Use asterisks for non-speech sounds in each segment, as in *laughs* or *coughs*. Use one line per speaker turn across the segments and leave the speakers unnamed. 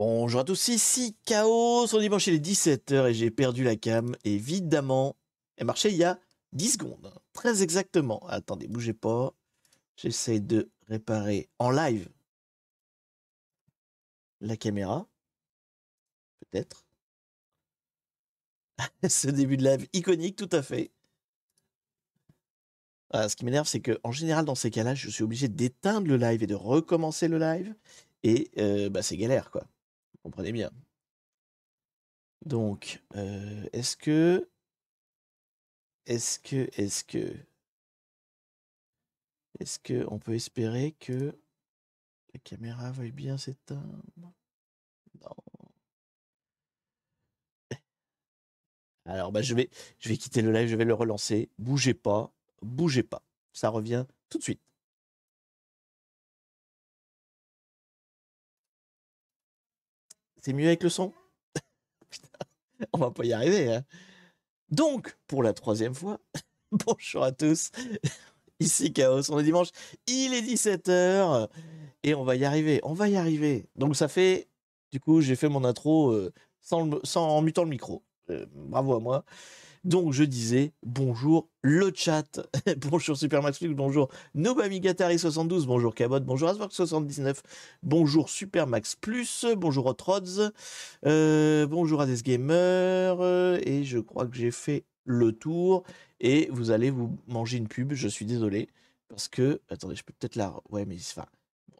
Bonjour
à tous, ici Chaos. son dimanche, il est 17h et j'ai perdu la cam. Évidemment, elle marchait il y a 10 secondes. Très exactement. Attendez, bougez pas. j'essaie de réparer en live la caméra. Peut-être. *laughs* Ce début de live iconique, tout à fait. Ah, ce qui m'énerve, c'est que en général, dans ces cas-là, je suis obligé d'éteindre le live et de recommencer le live. Et euh, bah, c'est galère, quoi comprenez bien. Donc, euh, est-ce que. Est-ce que. Est-ce que. Est-ce que on peut espérer que la caméra veuille bien s'éteindre Non. Alors, bah, je, vais, je vais quitter le live, je vais le relancer. Bougez pas, bougez pas. Ça revient tout de suite. C'est mieux avec le son *laughs* on va pas y arriver. Hein. Donc, pour la troisième fois, *laughs* bonjour à tous. *laughs* Ici Chaos, on est dimanche, il est 17h et on va y arriver, on va y arriver. Donc ça fait, du coup, j'ai fait mon intro euh, sans, en mutant le micro. Euh, bravo à moi. Donc je disais bonjour le chat, *laughs* bonjour Plus, bonjour Nobamigatari72, bonjour Cabot, bonjour asbox 79 bonjour Supermax Plus, bonjour HotRods, euh, bonjour AdesGamer, et je crois que j'ai fait le tour, et vous allez vous manger une pub, je suis désolé, parce que, attendez, je peux peut-être la... Ouais, mais enfin,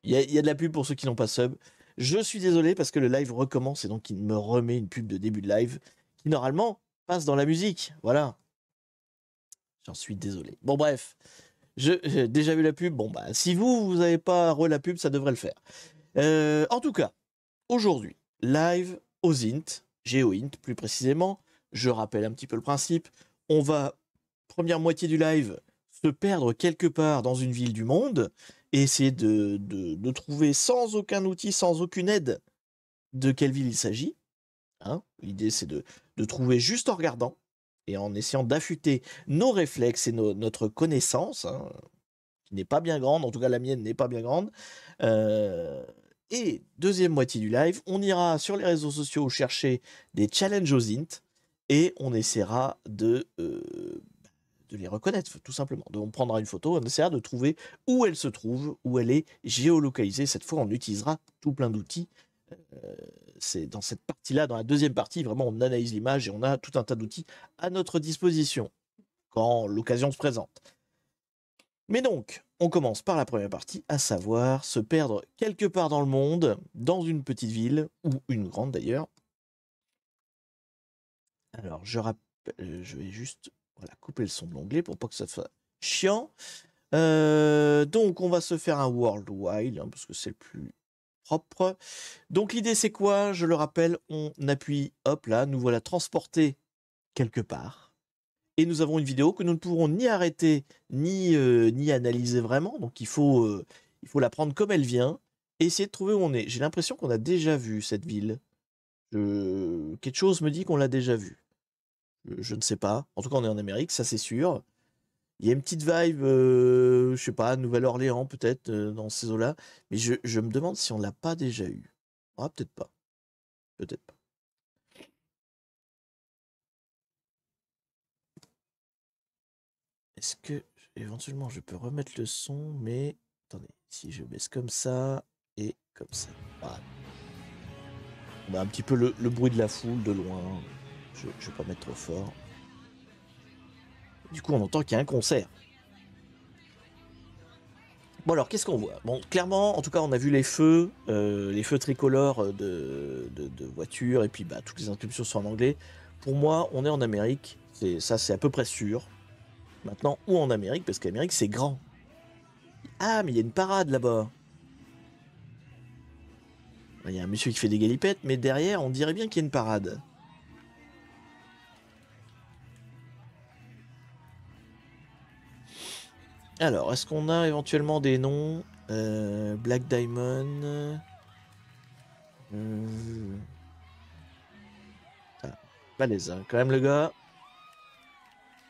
il y, y a, de la pub pour ceux qui n'ont pas sub, je suis désolé parce que le live recommence, et donc il me remet une pub de début de live, qui normalement passe dans la musique. Voilà. J'en suis désolé. Bon, bref. J'ai déjà vu la pub. Bon, bah, si vous, vous n'avez pas re la pub, ça devrait le faire. Euh, en tout cas, aujourd'hui, live aux int, GeoInt plus précisément. Je rappelle un petit peu le principe. On va, première moitié du live, se perdre quelque part dans une ville du monde et essayer de, de, trouver sans aucun outil, sans aucune aide, de quelle ville il s'agit. Hein L'idée, c'est de, de trouver juste en regardant et en essayant d'affûter nos réflexes et notre connaissance, hein, qui n'est pas bien grande, en tout cas la mienne n'est pas bien grande. Euh, et deuxième moitié du live, on ira sur les réseaux sociaux chercher des challenges aux int et on essaiera de, euh, de les reconnaître, tout simplement. on prendra une photo, on essaiera de trouver où elle se trouve, où elle est géolocalisée. Cette fois, on utilisera tout plein d'outils c'est dans cette partie-là, dans la deuxième partie, vraiment, on analyse l'image et on a tout un tas d'outils à notre disposition quand l'occasion se présente. Mais donc, on commence par la première partie, à savoir se perdre quelque part dans le monde, dans une petite ville, ou une grande d'ailleurs. Alors, je, euh, je vais juste voilà, couper le son de l'onglet pour pas que ça soit chiant. Euh, donc, on va se faire un World Wild, hein, parce que c'est le plus donc l'idée c'est quoi Je le rappelle, on appuie, hop là, nous voilà transportés quelque part. Et nous avons une vidéo que nous ne pourrons ni arrêter, ni, euh, ni analyser vraiment. Donc il faut, euh, il faut la prendre comme elle vient et essayer de trouver où on est. J'ai l'impression qu'on a déjà vu cette ville. Quelque chose me dit qu'on l'a déjà vue. je ne sais pas. En tout cas, on est en Amérique, ça c'est sûr. Il y a une petite vibe, euh, je sais pas, Nouvelle-Orléans peut-être, euh, dans ces eaux-là. Mais je, me demande si on l'a pas déjà eu. Ah, peut-être pas. Peut-être pas. Est-ce que éventuellement je peux remettre le son, mais attendez, si je baisse comme ça et comme ça. Voilà. Ah. Bah, un petit peu le, le bruit de la foule de loin. Je ne vais pas mettre trop fort. Du coup, on entend qu'il y a un concert. Bon alors, qu'est-ce qu'on voit Bon, clairement, en tout cas, on a vu les feux, euh, les feux tricolores de, de, voitures, et puis bah, toutes les interruptions sont en anglais. Pour moi, on est en Amérique, c'est, ça c'est à peu près sûr. Maintenant, ou en Amérique Parce qu'Amérique, c'est grand. Ah, mais il y a une parade là-bas Il y a un monsieur qui fait des galipettes, mais derrière, on dirait bien qu'il y a une parade. Alors, est-ce qu'on a éventuellement des noms euh, Black Diamond. Euh... Ah, hein, quand même le gars.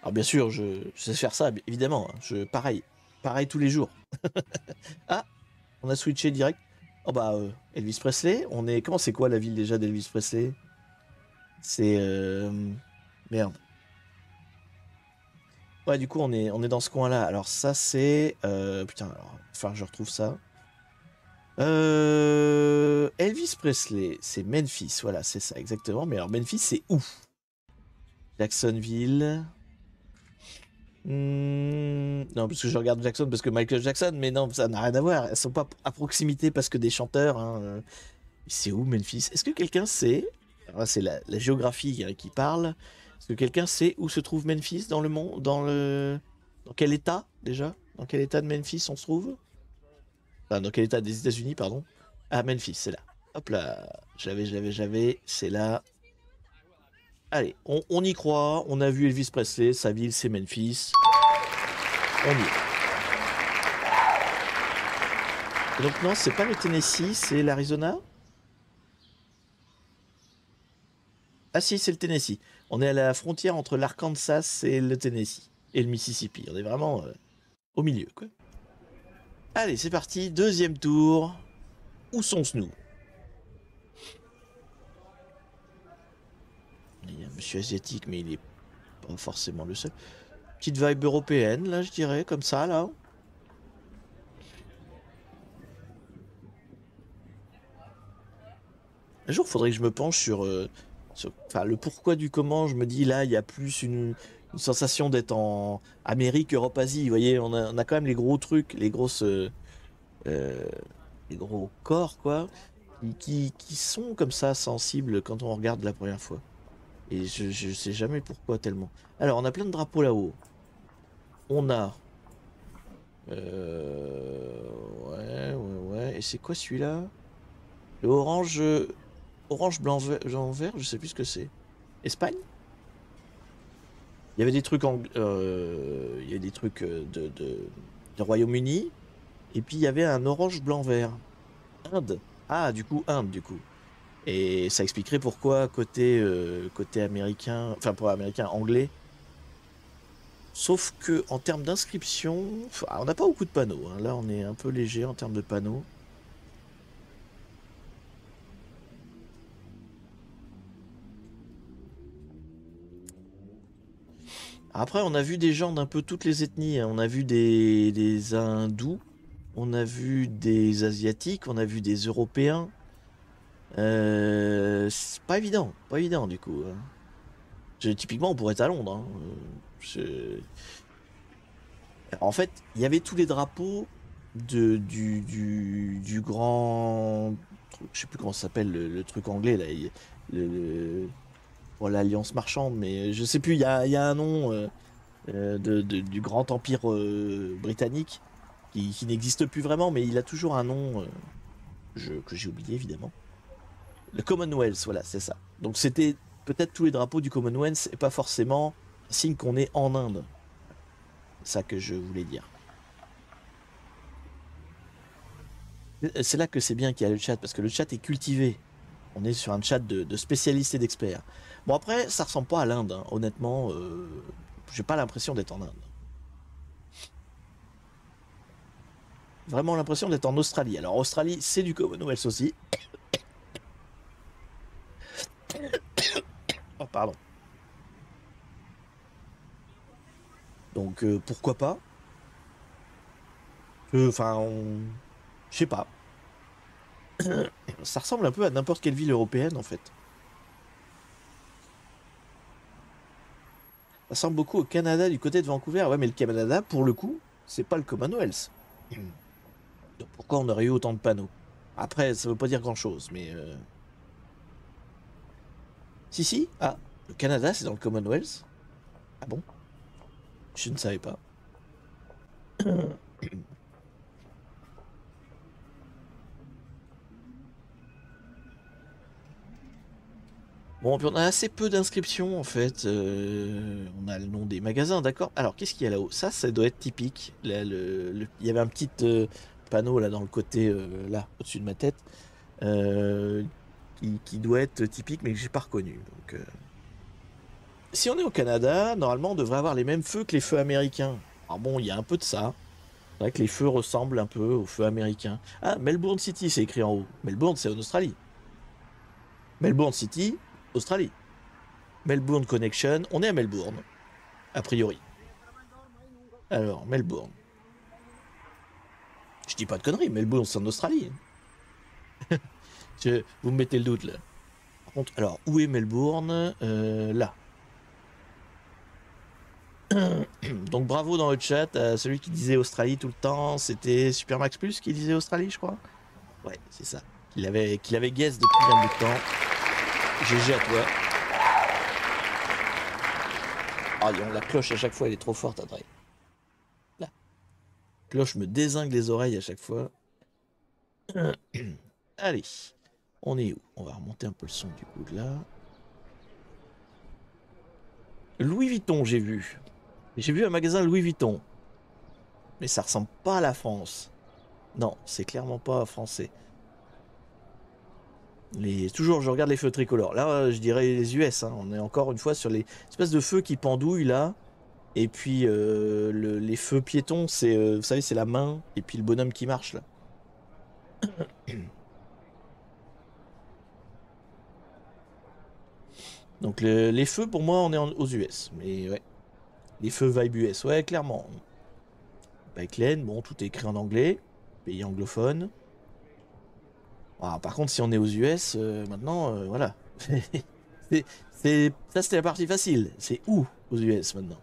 Alors bien sûr, je, sais faire ça, évidemment. Hein, je pareil, pareil tous les jours. *laughs* ah, on a switché direct. Oh bah euh, Elvis Presley. On est comment C'est quoi la ville déjà d'Elvis Presley C'est euh, merde. Ouais, du coup, on est, on est dans ce coin-là. Alors, ça, c'est. Euh, putain, alors, enfin, je retrouve ça. Euh, Elvis Presley, c'est Memphis, voilà, c'est ça, exactement. Mais alors, Memphis, c'est où Jacksonville. Hmm, non, parce que je regarde Jackson, parce que Michael Jackson, mais non, ça n'a rien à voir. Elles sont pas à proximité parce que des chanteurs. Hein, euh. C'est où Memphis Est-ce que quelqu'un sait ah, C'est la, géographie hein, qui parle. Est-ce que quelqu'un sait où se trouve Memphis dans le monde dans le dans quel état déjà Dans quel état de Memphis on se trouve dans quel état des États-Unis, pardon Ah, Memphis, c'est là. Hop là, j'avais, j'avais, j'avais, c'est là. Allez, on, on, y croit, on a vu Elvis Presley, sa ville c'est Memphis. On y est. Donc non, c'est pas le Tennessee, c'est l'Arizona Ah si, c'est le Tennessee. On est à la frontière entre l'Arkansas et le Tennessee. Et le Mississippi. On est vraiment euh, au milieu, quoi. Allez, c'est parti. Deuxième tour. Où sont-nous ce Il y a un monsieur asiatique, mais il est pas forcément le seul. Petite vibe européenne, là, je dirais, comme ça, là. Un jour, il faudrait que je me penche sur euh, enfin, le pourquoi du comment, je me dis là, il y a plus une, sensation d'être en Amérique, Europe, Asie. Vous voyez, on a, quand même les gros trucs, les grosses, euh, les gros corps, quoi, qui, sont comme ça sensibles quand on regarde la première fois. Et je, je sais jamais pourquoi tellement. Alors, on a plein de drapeaux là-haut. On a. Euh, ouais, ouais, ouais. Et c'est quoi celui-là Le orange. Orange, blanc, vert, je sais plus ce que c'est. Espagne Il y avait des trucs en, euh, il des trucs euh, de, Royaume-Uni. Et puis il y avait un orange, blanc, vert. Inde. Ah, du coup, Inde, du coup. Et ça expliquerait pourquoi côté, euh, côté américain, enfin pour américain, anglais. Sauf que en termes d'inscription, on n'a pas beaucoup de panneaux. Hein. Là, on est un peu léger en termes de panneaux. Après, on a vu des gens d'un peu toutes les ethnies. Hein. On a vu des, hindous, on a vu des asiatiques, on a vu des européens. Euh, c'est pas évident, pas évident du coup. Hein. typiquement, on pourrait être à Londres. Hein. En fait, il y avait tous les drapeaux de, du, grand. Je sais plus comment ça s'appelle le, truc anglais là. le l'alliance marchande, mais je sais plus, il y a, un nom euh, euh, du grand empire euh, britannique qui, n'existe plus vraiment, mais il a toujours un nom que j'ai oublié évidemment. Le Commonwealth, voilà, c'est ça. Donc c'était peut-être tous les drapeaux du Commonwealth et pas forcément signe qu'on est en Inde. ça que je voulais dire. C'est là que c'est bien qu'il y a le chat, parce que le chat est cultivé. On est sur un chat de spécialistes et d'experts. Bon après, ça ressemble pas à l'Inde, hein. honnêtement, euh, j'ai pas l'impression d'être en Inde. Vraiment l'impression d'être en Australie. Alors Australie, c'est du Commonwealth aussi. *coughs* Oh pardon. Donc euh, pourquoi pas euh, Enfin, on... je sais pas. *coughs* Ça ressemble un peu à n'importe quelle ville européenne en fait. Ça ressemble beaucoup au Canada du côté de Vancouver. Ouais, mais le Canada, pour le coup, c'est pas le Commonwealth.
Donc
pourquoi on aurait eu autant de panneaux Après, ça veut pas dire grand-chose, mais... Euh, si, si, ah, le Canada, c'est dans le Commonwealth Ah bon Je ne savais pas. *clears throat* Bon, on a assez peu d'inscriptions en fait. Euh, on a le nom des magasins, d'accord. Alors, qu'est-ce qu'il y a là-haut Ça, ça doit être typique. il y avait un petit euh, panneau là dans le côté, euh, là, au-dessus de ma tête, qui, doit être typique, mais que j'ai pas reconnu. Donc, si on est au Canada, normalement, on devrait avoir les mêmes feux que les feux américains. Alors bon, il y a un peu de ça. C'est vrai que les feux ressemblent un peu aux feux américains. Ah, Melbourne City, c'est écrit en haut. Melbourne, c'est en Australie. Melbourne City, Australie. Melbourne Connection, on est à Melbourne, a priori. Alors, Melbourne. Je dis pas de conneries, Melbourne c'est en Australie. *laughs* Je, vous me mettez le doute là. alors, où est Melbourne euh, Là. *coughs* Donc bravo dans le chat à celui qui disait Australie tout le temps. C'était Supermax Plus qui disait Australie, je crois. Ouais, c'est ça. il avait, qu'il avait depuis un bout de temps. GG à toi. Ah, la cloche à chaque fois, elle est trop forte, André. Cloche me désingue les oreilles à chaque fois. *clears throat* Allez. On est où On va remonter un peu le son du coup de là. Louis Vuitton, j'ai vu. J'ai vu un magasin Louis Vuitton. Mais ça ressemble pas à la France. Non, c'est clairement pas français toujours, je regarde les feux tricolores. Là, euh, je dirais les US. Hein. On est encore une fois sur les espèces de feux qui pendouillent là. Et puis euh, les feux piétons, c'est euh, vous savez, c'est la main et puis le bonhomme qui marche là. *coughs* Donc les feux, pour moi, on est aux US. Mais ouais, les feux vibe US, ouais, clairement. Backland, bon, tout est écrit en anglais, pays anglophone. Ah, par contre, si on est aux US, euh, maintenant, euh, voilà. *laughs* c'est, ça, c'était la partie facile. C'est où aux US maintenant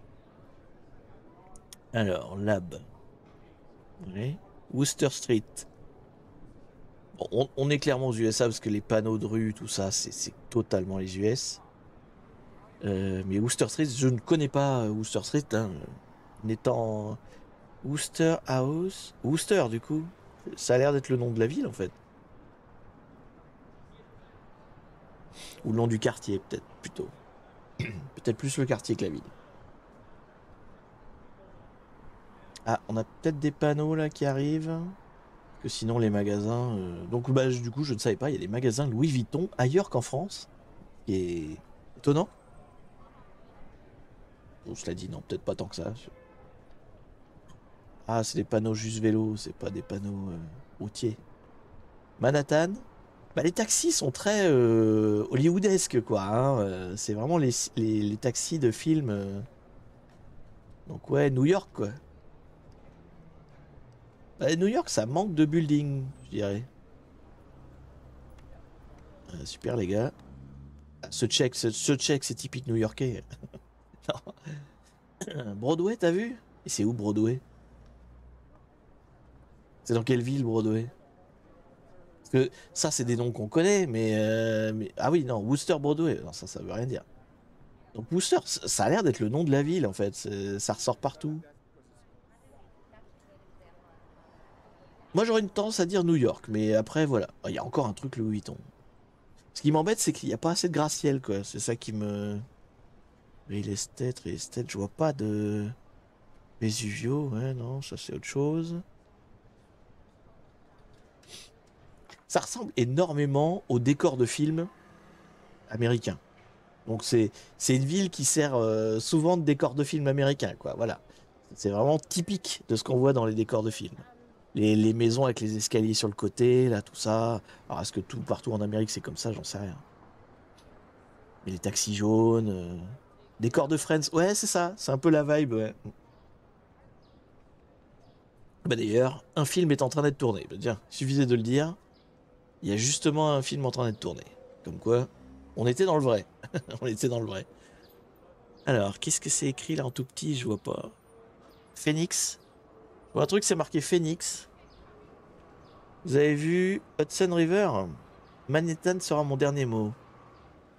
*clears throat* Alors, lab. Oui. Wooster Street. on, est clairement aux USA parce que les panneaux de rue, tout ça, c'est, totalement les US. Euh, mais Wooster Street, je ne connais pas Wooster Street, hein. n'étant Wooster House, Wooster du coup, ça a l'air d'être le nom de la ville en fait. Ou le nom du quartier peut-être plutôt. *clears throat* peut-être plus le quartier que la ville. Ah, on a peut-être des panneaux là qui arrivent. Que sinon les magasins... Euh, donc bah, du coup je ne savais pas, il y a des magasins Louis Vuitton ailleurs qu'en France. Et étonnant. Bon, cela dit, non, peut-être pas tant que ça. Ah, c'est des panneaux juste vélo, c'est pas des panneaux euh, routiers. Manhattan, bah, les taxis sont très euh, hollywoodesques, quoi. Hein, euh, c'est vraiment les, taxis de films. Donc, ouais, New York, quoi. Bah, New York, ça manque de buildings, je dirais. super, les gars. ce check, ce, ce check, c'est typique new-yorkais. *laughs* *coughs* Broadway, t'as vu Et c'est où Broadway c'est dans quelle ville Broadway Parce que ça, c'est des noms qu'on connaît, euh, mais, Ah oui, non, Wooster Broadway, non, ça, ça veut rien dire. Donc Wooster, ça a l'air d'être le nom de la ville en fait, ça ressort partout. Moi j'aurais une tendance à dire New York, mais après voilà, il y a encore un truc Louis Vuitton. Ce qui m'embête c'est qu'il n'y a pas assez de gratte quoi, c'est ça qui me... Mais les je vois pas de... Vesuvio, ouais non, ça c'est autre chose. ça ressemble énormément au décor de films américains. Donc c'est une ville qui sert euh, souvent de décor de films américain. quoi. Voilà. C'est vraiment typique de ce qu'on voit dans les décors de films. Les, maisons avec les escaliers sur le côté, là, tout ça. Alors est-ce que tout partout en Amérique c'est comme ça J'en sais rien. Mais les taxis jaunes, euh, décor de Friends, ouais, c'est ça. C'est un peu la vibe. Bah, d'ailleurs, un film est en train d'être tourné. Bah, tiens, suffisait de le dire il y a justement un film en train d'être tourné. Comme quoi, on était dans le vrai. *laughs* on était dans le vrai. Alors, qu'est-ce que c'est écrit là en tout petit Je vois pas. Phoenix. un truc, c'est marqué Phoenix. Vous avez vu Hudson River Manhattan sera mon dernier mot.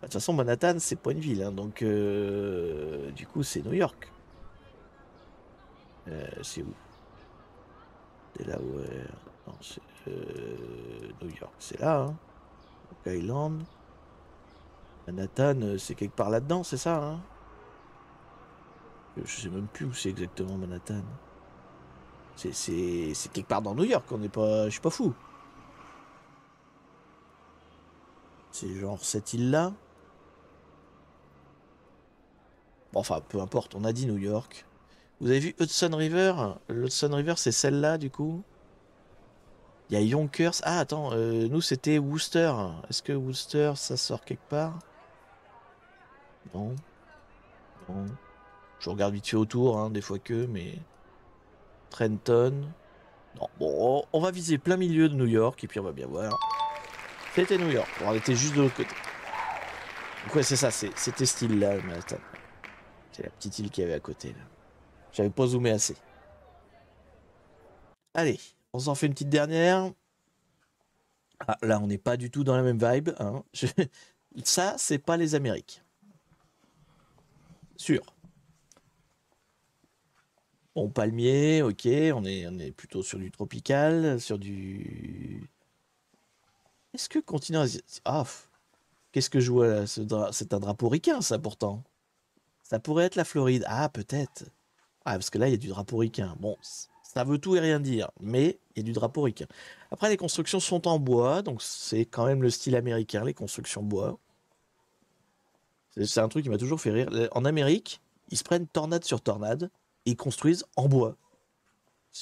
Bah, de toute façon, Manhattan, c'est pas une ville, hein, donc euh, du coup, c'est New York. Euh, c'est où Delaware. Euh, New York, c'est là. Hein. Island. Manhattan, euh, c'est quelque part là-dedans, c'est ça hein. Je sais même plus où c'est exactement Manhattan. C'est quelque part dans New York, on n'est pas. Je suis pas fou. C'est genre cette île-là. enfin, peu importe, on a dit New York. Vous avez vu Hudson River L'Hudson River, c'est celle-là, du coup y'a Yonkers. Ah, attends, euh, nous c'était Wooster. Est-ce que Wooster, ça sort quelque part Non. Non. Je regarde vite fait autour, hein, des fois que, mais. Trenton. Non, bon, on va viser plein milieu de New York et puis on va bien voir. C'était New York. on était juste de l'autre côté. Donc, ouais, c'est ça, c'était style là, Manhattan. C'est la petite île qu'il y avait à côté là. J'avais pas zoomé assez. Allez, on s'en fait une petite dernière. Ah, là, on n'est pas du tout dans la même vibe. Hein. Ça, c'est pas les Amériques. Sûr. Bon, palmier, ok, on est, on est plutôt sur du tropical, sur du. Est-ce que continent asiatique. Ah, qu'est-ce que je vois là C'est un drapeau ricain, ça pourtant. Ça pourrait être la Floride. Ah, peut-être. Ah, parce que là, il y a du drapeau ricain. Bon, ça veut tout et rien dire, mais il y a du drapeau ricain. Après, les constructions sont en bois, donc c'est quand même le style américain, les constructions bois. C'est un truc qui m'a toujours fait rire. En Amérique, ils se prennent tornade sur tornade et construisent en bois.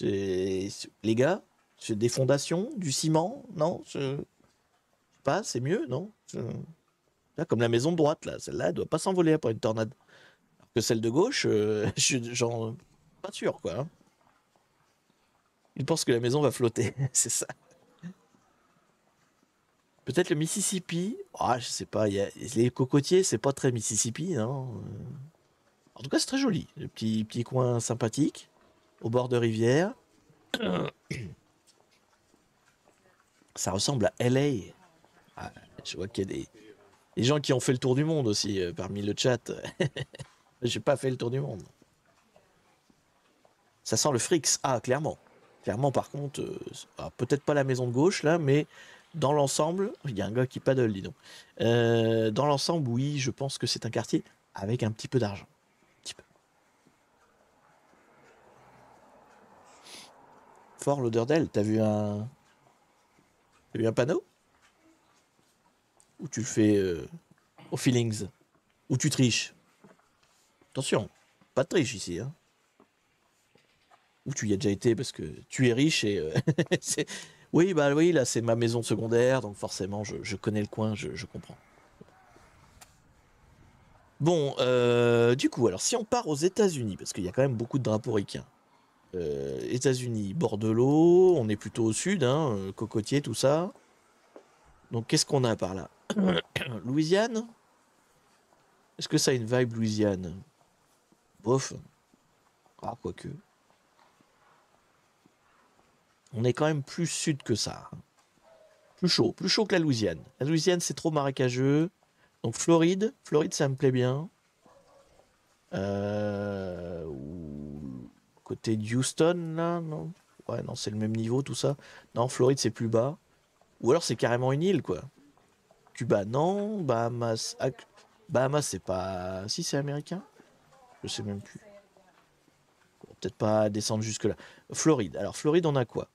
Les gars, c'est des fondations, du ciment, non pas, c'est mieux, non Là, comme la maison de droite, là, celle-là, elle doit pas s'envoler après une tornade. que celle de gauche, euh, *laughs* je je suis pas sûr, quoi. Hein. Il pense que la maison va flotter, *laughs* c'est ça. Peut-être le Mississippi. Ah, je sais pas. Y Les cocotiers, c'est pas très Mississippi, non En tout cas, c'est très joli. Le petit, petit coin sympathique, au bord de rivière. *clears throat* Ça ressemble à LA. Ah, je vois qu'il y a des... gens qui ont fait le tour du monde aussi euh, parmi le chat. *laughs* J'ai pas fait le tour du monde. Ça sent le frix. Ah, clairement. Clairement, par contre, euh, peut-être pas la maison de gauche là, mais dans l'ensemble, il y a un gars qui paddle, dis donc. Euh, dans l'ensemble, oui, je pense que c'est un quartier avec un petit peu d'argent. Fort l'odeur d'elle, t'as vu un. T'as vu un panneau Ou tu le fais euh, au feelings Ou tu triches Attention, pas de triche ici, hein ou tu y as déjà été parce que tu es riche et euh, *laughs* oui bah oui là c'est ma maison secondaire donc forcément je, connais le coin je, comprends bon euh, du coup alors si on part aux États-Unis parce qu'il y a quand même beaucoup de drapeaux ricains euh, États-Unis l'eau on est plutôt au sud hein, cocotier tout ça donc qu'est-ce qu'on a par là *coughs* Louisiane est-ce que ça a une vibe Louisiane bof ah quoique on est quand même plus sud que ça. Plus chaud, plus chaud que la Louisiane. La Louisiane, c'est trop marécageux. Donc Floride, Floride, ça me plaît bien. Euh, côté d'houston Houston, là, non Ouais, non, c'est le même niveau, tout ça. Non, Floride, c'est plus bas. Ou alors, c'est carrément une île, quoi. Cuba, non. Bahamas, Bahamas, c'est pas... Si, c'est américain Je sais même plus. Peut-être pas descendre jusque-là. Floride. Alors, Floride, on a quoi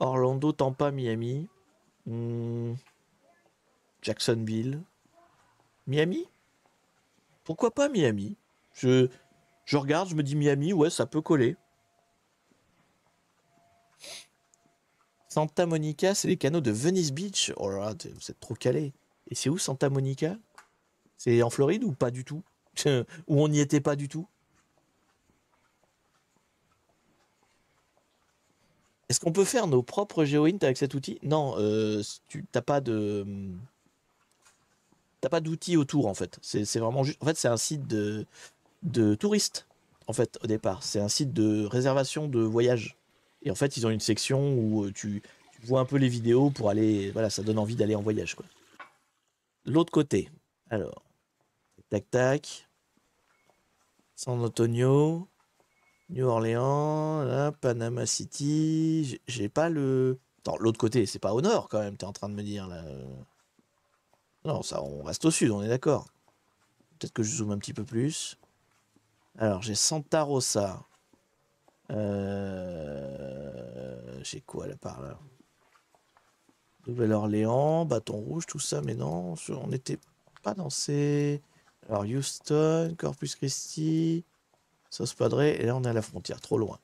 Orlando, Tampa, Miami. Hmm. Jacksonville. Miami Pourquoi pas Miami je, je regarde, je me dis Miami, ouais, ça peut coller. Santa Monica, c'est les canaux de Venice Beach. Oh là là, vous êtes trop calé. Et c'est où Santa Monica C'est en Floride ou pas du tout *laughs* Ou on n'y était pas du tout Est-ce qu'on peut faire nos propres GeoInt avec cet outil Non, euh, tu n'as pas de. Hmm, pas d'outils autour en fait. C'est vraiment En fait, c'est un site de, de touristes en fait au départ. C'est un site de réservation de voyage. Et en fait, ils ont une section où euh, tu, vois un peu les vidéos pour aller. Voilà, ça donne envie d'aller en voyage L'autre côté. Alors, tac tac. San Antonio. New Orleans, Panama City. J'ai pas le. Attends, l'autre côté, c'est pas au nord quand même, t'es en train de me dire là. Euh. Non, ça, on reste au sud, on est d'accord. Peut-être que je zoome un petit peu plus. Alors, j'ai Santa Rosa. Euh, j'ai quoi là par là Nouvelle-Orléans, Bâton Rouge, tout ça, mais non, on n'était pas dans ces. Alors, Houston, Corpus Christi. Ça se Padre, et là on est à la frontière, trop loin.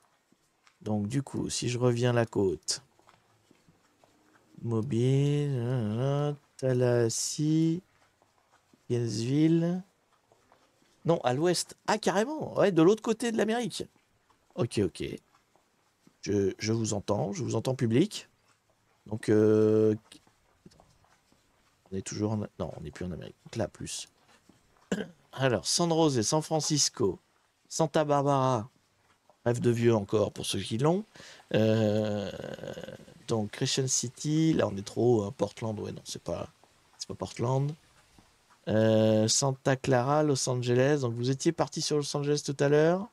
Donc du coup, si je reviens la côte, mobile, euh, Tallahassee, Gainesville. Non, à l'ouest. Ah, carrément, ouais, de l'autre côté de l'Amérique. Ok, ok. Je, vous entends, je vous entends public. Donc, euh, on est toujours Non, on n'est plus en Amérique. Donc là, plus. *coughs* Alors, San et San Francisco, Santa Barbara, rêve de vieux encore pour ceux qui l'ont. Euh, donc Christian City, là on est trop hein, Portland, ouais non c'est pas pas Portland. Euh, Santa Clara, Los Angeles. Donc vous étiez parti sur Los Angeles tout à l'heure.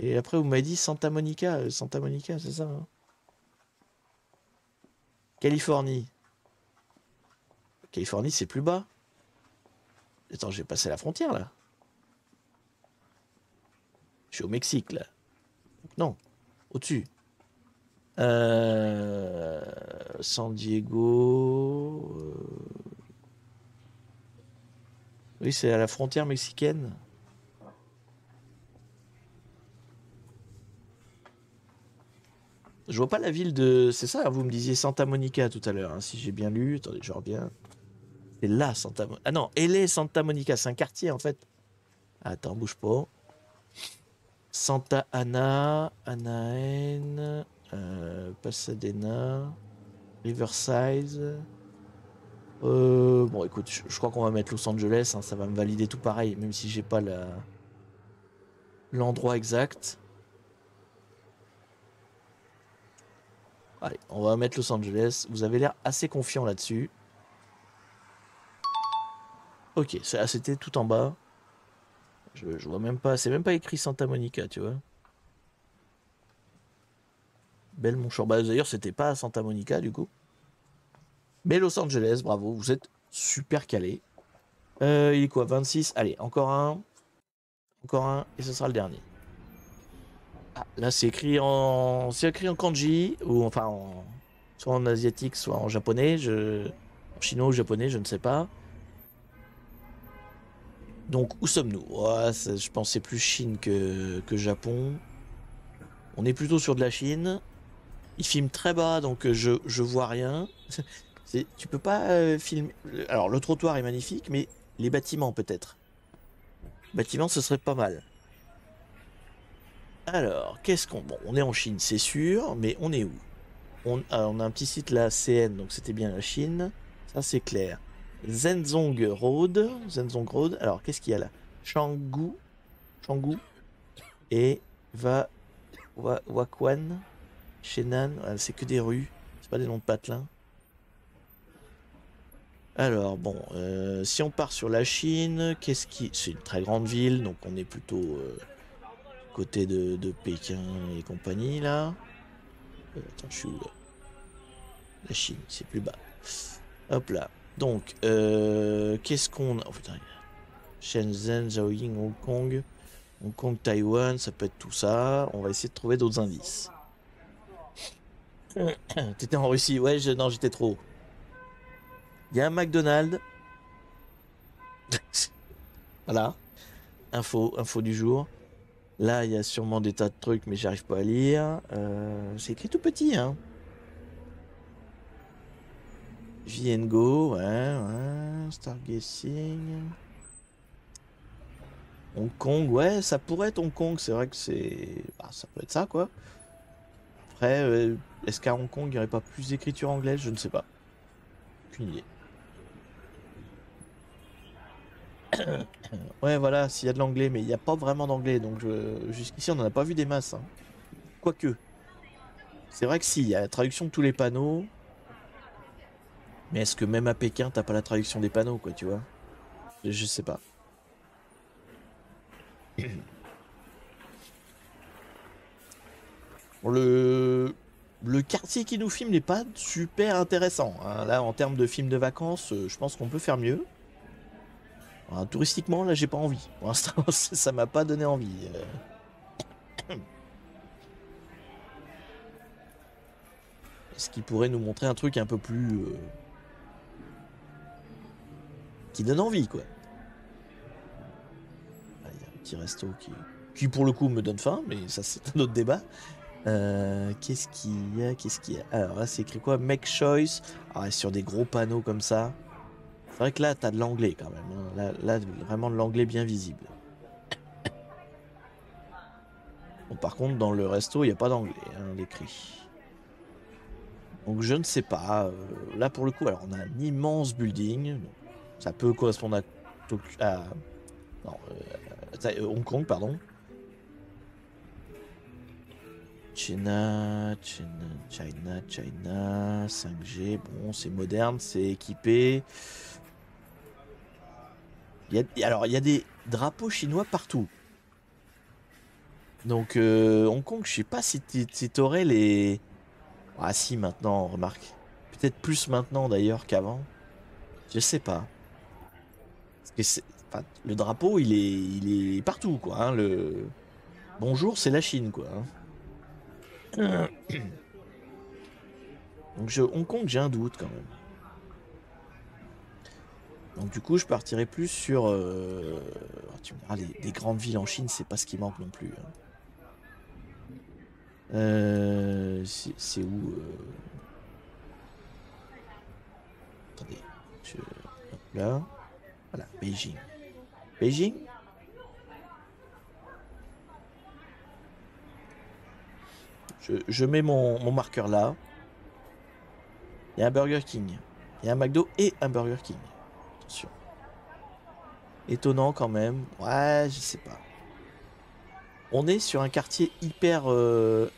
Et après vous m'avez dit Santa Monica, euh, Santa Monica c'est ça. Hein. Californie. Californie c'est plus bas. Attends j'ai passé la frontière là. Je suis au Mexique, là. non, au-dessus. Euh, San Diego. Euh, oui, c'est à la frontière mexicaine. Je vois pas la ville de. C'est ça, vous me disiez Santa Monica tout à l'heure, hein, si j'ai bien lu. Attendez, je reviens. C'est là, Santa Monica. Ah non, elle est Santa Monica, c'est un quartier en fait. Attends, bouge pas. Santa Ana, Anaheim, euh, Pasadena, Riverside. Euh, bon, écoute, je, crois qu'on va mettre Los Angeles, hein, ça va me valider tout pareil, même si j'ai pas l'endroit exact. Allez, on va mettre Los Angeles. Vous avez l'air assez confiant là-dessus. Ok, ah, c'était tout en bas. Je, vois même pas, c'est même pas écrit Santa Monica, tu vois. Belle mon bah, d'ailleurs, c'était pas Santa Monica, du coup. Mais Los Angeles, bravo, vous êtes super calé. Euh, il est quoi 26 Allez, encore un. Encore un, et ce sera le dernier. Ah, là, c'est écrit en. C'est écrit en kanji, ou enfin Soit en asiatique, soit en japonais. Je... En chinois ou japonais, je ne sais pas. Donc, où sommes-nous ah, Je pense c'est plus Chine que, Japon. On est plutôt sur de la Chine. Il filme très bas, donc euh, je, je vois rien. *laughs* tu peux pas euh, filmer. Alors, le trottoir est magnifique, mais les bâtiments, peut-être. Bâtiments, ce serait pas mal. Alors, qu'est-ce qu'on. Bon, on est en Chine, c'est sûr, mais on est où on... Ah, on a un petit site là, CN, donc c'était bien la Chine. Ça, c'est clair. Zenzong Road. Zenzong Road. Alors, qu'est-ce qu'il y a là Changgu, Changgu Et Va. Wa, Wakwan. Shenan. Ah, c'est que des rues. C'est pas des noms de patelins. Alors, bon. Euh, si on part sur la Chine, qu'est-ce qui. C'est une très grande ville, donc on est plutôt. Euh, côté de, Pékin et compagnie là. Euh, attends, je suis où là La Chine, c'est plus bas. Hop là. Donc, euh, qu'est-ce qu'on a Oh putain, Shenzhen, Zhaoying, Hong Kong, Hong Kong, Taiwan, ça peut être tout ça. On va essayer de trouver d'autres indices. *coughs* T'étais en Russie, ouais, non, j'étais trop Il y a un McDonald's. *laughs* voilà. Info, info du jour. Là, il y a sûrement des tas de trucs, mais j'arrive pas à lire. Euh, c'est écrit tout petit, hein. VNGO, ouais, ouais, Stargazing. Hong Kong, ouais, ça pourrait être Hong Kong, c'est vrai que c'est. Bah, ça peut être ça, quoi. Après, euh, est-ce qu'à Hong Kong, il n'y aurait pas plus d'écriture anglaise Je ne sais pas. Aucune idée. *coughs* ouais, voilà, s'il y a de l'anglais, mais il n'y a pas vraiment d'anglais, donc jusqu'ici, on n'en a pas vu des masses. Hein. Quoique. C'est vrai que si, il y a la traduction de tous les panneaux, mais est-ce que même à Pékin, t'as pas la traduction des panneaux, quoi, tu vois je, sais pas. Le... le quartier qui nous filme n'est pas super intéressant. Hein. Là, en termes de films de vacances, euh, je pense qu'on peut faire mieux. Hein, touristiquement, là, j'ai pas envie. Pour l'instant, *laughs* ça m'a pas donné envie. Euh. Est-ce qu'il pourrait nous montrer un truc un peu plus... Euh, qui donne envie, quoi. Ah, il y a un petit resto qui, qui, pour le coup, me donne faim, mais ça, c'est un autre débat. Euh, qu'est-ce qu'il y a Qu'est-ce qu'il y a Alors là, c'est écrit quoi Make choice. Ah, sur des gros panneaux comme ça. C'est vrai que là, t'as de l'anglais quand même. Hein. Là, vraiment de l'anglais bien visible. par contre, dans le resto, il n'y a pas d'anglais, hein, l'écrit. Donc je ne sais pas. Euh, là, pour le coup, alors on a un immense building. Donc, ça peut correspondre euh, à, Hong Kong, pardon. China, China, China, China, 5G, bon, c'est moderne, c'est équipé. alors, il y a des drapeaux chinois partout. Donc, euh, Hong Kong, je sais pas si tu aurais les. Ah, si, maintenant, remarque. Peut-être plus maintenant d'ailleurs qu'avant. Je sais pas le drapeau, il est, il est partout, quoi. Hein, le... Bonjour, c'est la Chine, quoi. Hein. *coughs* Donc, je... Hong Kong, j'ai un doute, quand même. Donc du coup, je partirai plus sur... Euh... Oh, tu les, grandes villes en Chine, c'est pas ce qui manque non plus. Hein. Euh, c'est où euh? Attendez, là. Voilà, Beijing. Beijing je, mets mon, marqueur là. Il y a un Burger King. Il y a un McDo et un Burger King. Attention. Étonnant quand même. Ouais, je sais pas. On est sur un quartier hyper euh,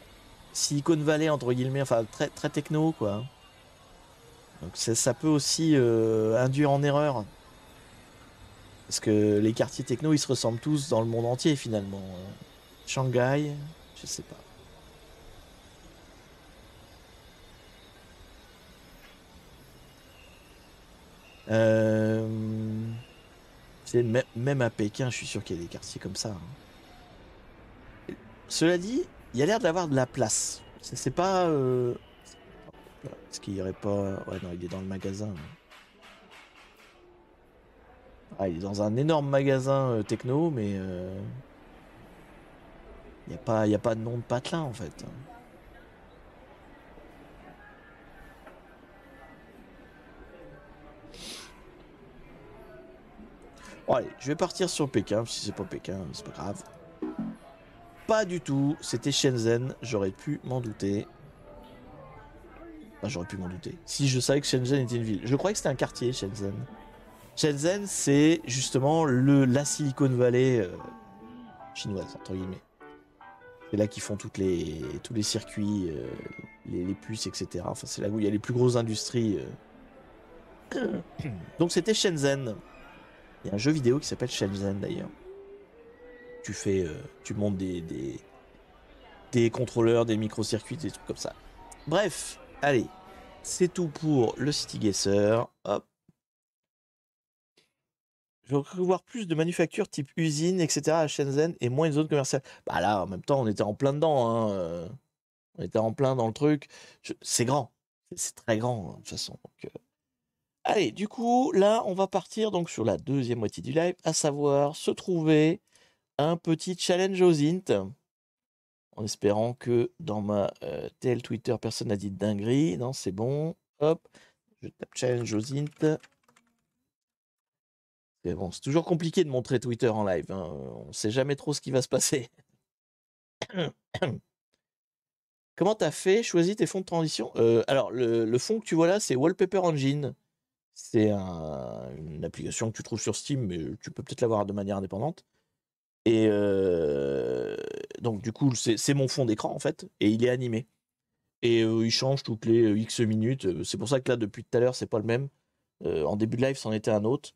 Silicon Valley entre guillemets, enfin très très techno quoi. Donc ça, peut aussi euh, induire en erreur. Parce que les quartiers techno, ils se ressemblent tous dans le monde entier finalement. Shanghai, je sais pas. Euh... Même à Pékin, je suis sûr qu'il y a des quartiers comme ça. Hein. Cela dit, il y a l'air d'avoir de la place. C'est pas. Est-ce euh, qu'il y aurait pas. Ouais, non, il est dans le magasin. Hein. Ah, il est dans un énorme magasin euh, techno, mais. Il euh, n'y a, a, pas de nom de patelin en fait. Bon, allez, je vais partir sur Pékin. Si c'est pas Pékin, c'est pas grave. Pas du tout, c'était Shenzhen, j'aurais pu m'en douter. Enfin, j'aurais pu m'en douter. Si je savais que Shenzhen était une ville. Je croyais que c'était un quartier, Shenzhen. Shenzhen, c'est justement le, la Silicon Valley euh, chinoise, entre guillemets. C'est là qu'ils font toutes les, tous les circuits, euh, les, puces, etc. Enfin, c'est là où il y a les plus grosses industries. Euh. Donc c'était Shenzhen. Il y a un jeu vidéo qui s'appelle Shenzhen d'ailleurs. Tu fais, tu montes des, des, des contrôleurs, des microcircuits, des trucs comme ça. Bref, allez, c'est tout pour le City Guesser. Hop, je voir plus de manufactures type usine, etc. à Shenzhen et moins de zones commerciales. Bah là, en même temps, on était en plein dedans. Hein. Euh. On était en plein dans le truc. C'est grand. C'est très grand, hein, de toute façon. Donc, euh. Allez, du coup, là, on va partir donc sur la deuxième moitié du live, à savoir se trouver un petit challenge aux int. En espérant que dans ma euh, Twitter, personne n'a dit dinguerie. Non, c'est bon. Hop, je tape challenge aux int c'est toujours compliqué de montrer Twitter en live. Hein, on ne sait jamais trop ce qui va se passer. *coughs* Comment t'as fait Choisis tes fonds de transition euh, Alors, le, fond que tu vois là, c'est Wallpaper Engine. C'est une application que tu trouves sur Steam, mais tu peux peut-être l'avoir de manière indépendante. Et euh, donc, du coup, c'est mon fond d'écran, en fait, et il est animé. Et euh, il change toutes les X minutes. C'est pour ça que là, depuis tout à l'heure, c'est pas le même. en début de live, c'en était un autre.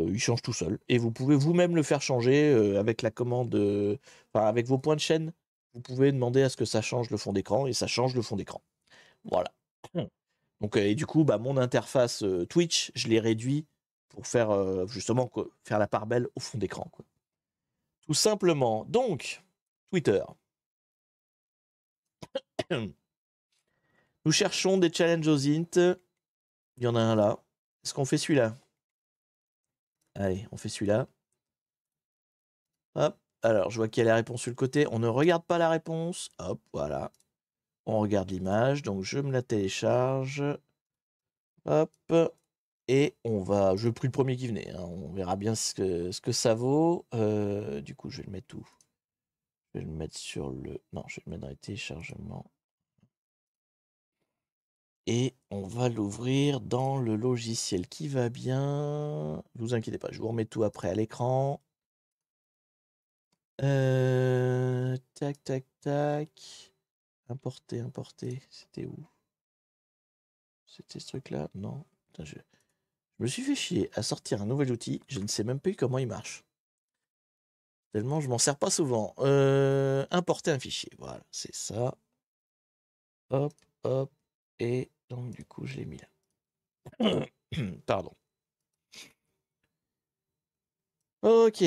Euh, il change tout seul. Et vous pouvez vous-même le faire changer euh, avec la commande, euh, enfin, avec vos points de chaîne. Vous pouvez demander à ce que ça change le fond d'écran et ça change le fond d'écran. Voilà. *clears throat* Donc, et du coup, bah, mon interface Twitch, je l'ai réduit pour faire justement faire la part belle au fond d'écran. Tout simplement. Donc, Twitter. *clears throat* Nous cherchons des challenges aux int. Il y en a un là. Est-ce qu'on fait celui-là Allez, on fait celui-là. Hop. Alors, je vois qu'il y a la réponse sur le côté. On ne regarde pas la réponse. Hop, voilà. On regarde l'image. Donc, je me la télécharge. Hop. Et on va... Je prends le premier qui venait. Hein. On verra bien ce que, ce que ça vaut. Euh, du coup, je vais le mettre où Je vais le mettre sur le... Non, je vais le mettre dans les téléchargements et on va l'ouvrir dans le logiciel qui va bien. Ne vous inquiétez pas, je vous remets tout après à l'écran. Euh, tac, tac, tac. Importer, importer. C'était où C'était ce truc-là Non. je... me suis fait chier à sortir un nouvel outil. Je ne sais même plus comment il marche. Tellement je m'en sers pas souvent. Euh, importer un fichier. Voilà, c'est ça. Hop, hop. Et donc du coup, je l'ai mis là. *coughs* Pardon. Ok.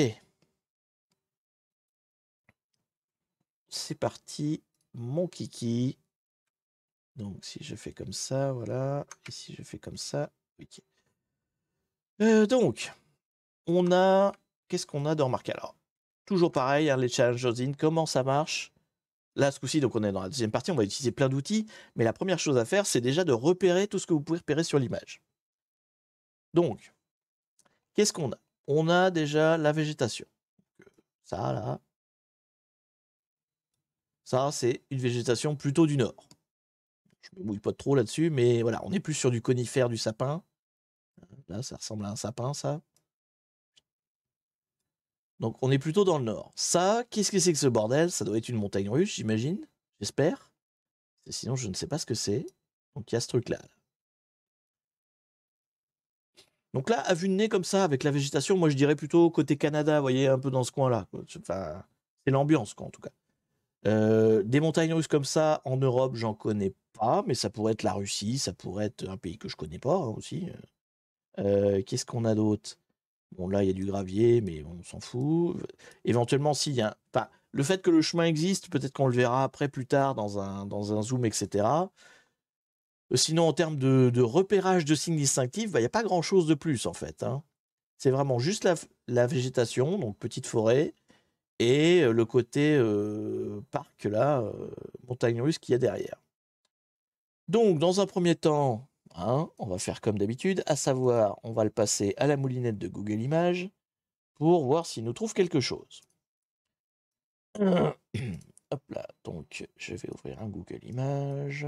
C'est parti, mon kiki. Donc si je fais comme ça, voilà. Et si je fais comme ça, ok. Euh, donc, on a... Qu'est-ce qu'on a de remarqué Alors, toujours pareil, hein, les challenges comment ça marche Là, ce coup-ci, donc on est dans la deuxième partie, on va utiliser plein d'outils, mais la première chose à faire, c'est déjà de repérer tout ce que vous pouvez repérer sur l'image. Donc, qu'est-ce qu'on a On a déjà la végétation. Ça, là. Ça, c'est une végétation plutôt du nord. Je ne me mouille pas trop là-dessus, mais voilà, on est plus sur du conifère, du sapin. Là, ça ressemble à un sapin, ça. Donc on est plutôt dans le nord. Ça, qu'est-ce que c'est que ce bordel Ça doit être une montagne russe, j'imagine. J'espère. Sinon, je ne sais pas ce que c'est. Donc il y a ce truc-là. Donc là, à vue de nez comme ça, avec la végétation, moi je dirais plutôt côté Canada, vous voyez, un peu dans ce coin-là. Enfin, c'est l'ambiance, quoi, en tout cas. Euh, des montagnes russes comme ça, en Europe, j'en connais pas, mais ça pourrait être la Russie, ça pourrait être un pays que je connais pas hein, aussi. Euh, qu'est-ce qu'on a d'autre Bon, là, il y a du gravier, mais on s'en fout. Éventuellement, s'il y a. le fait que le chemin existe, peut-être qu'on le verra après, plus tard, dans un, dans un zoom, etc. Euh, sinon, en termes de, repérage de signes distinctifs, bah, il n'y a pas grand-chose de plus, en fait. Hein. C'est vraiment juste la, la, végétation, donc petite forêt, et euh, le côté euh, parc, là, montagne russe, qu'il y a derrière. Donc, dans un premier temps, Hein, on va faire comme d'habitude, à savoir, on va le passer à la moulinette de Google Images pour voir s'il nous trouve quelque chose. *clears throat* hop là, donc je vais ouvrir un Google Images.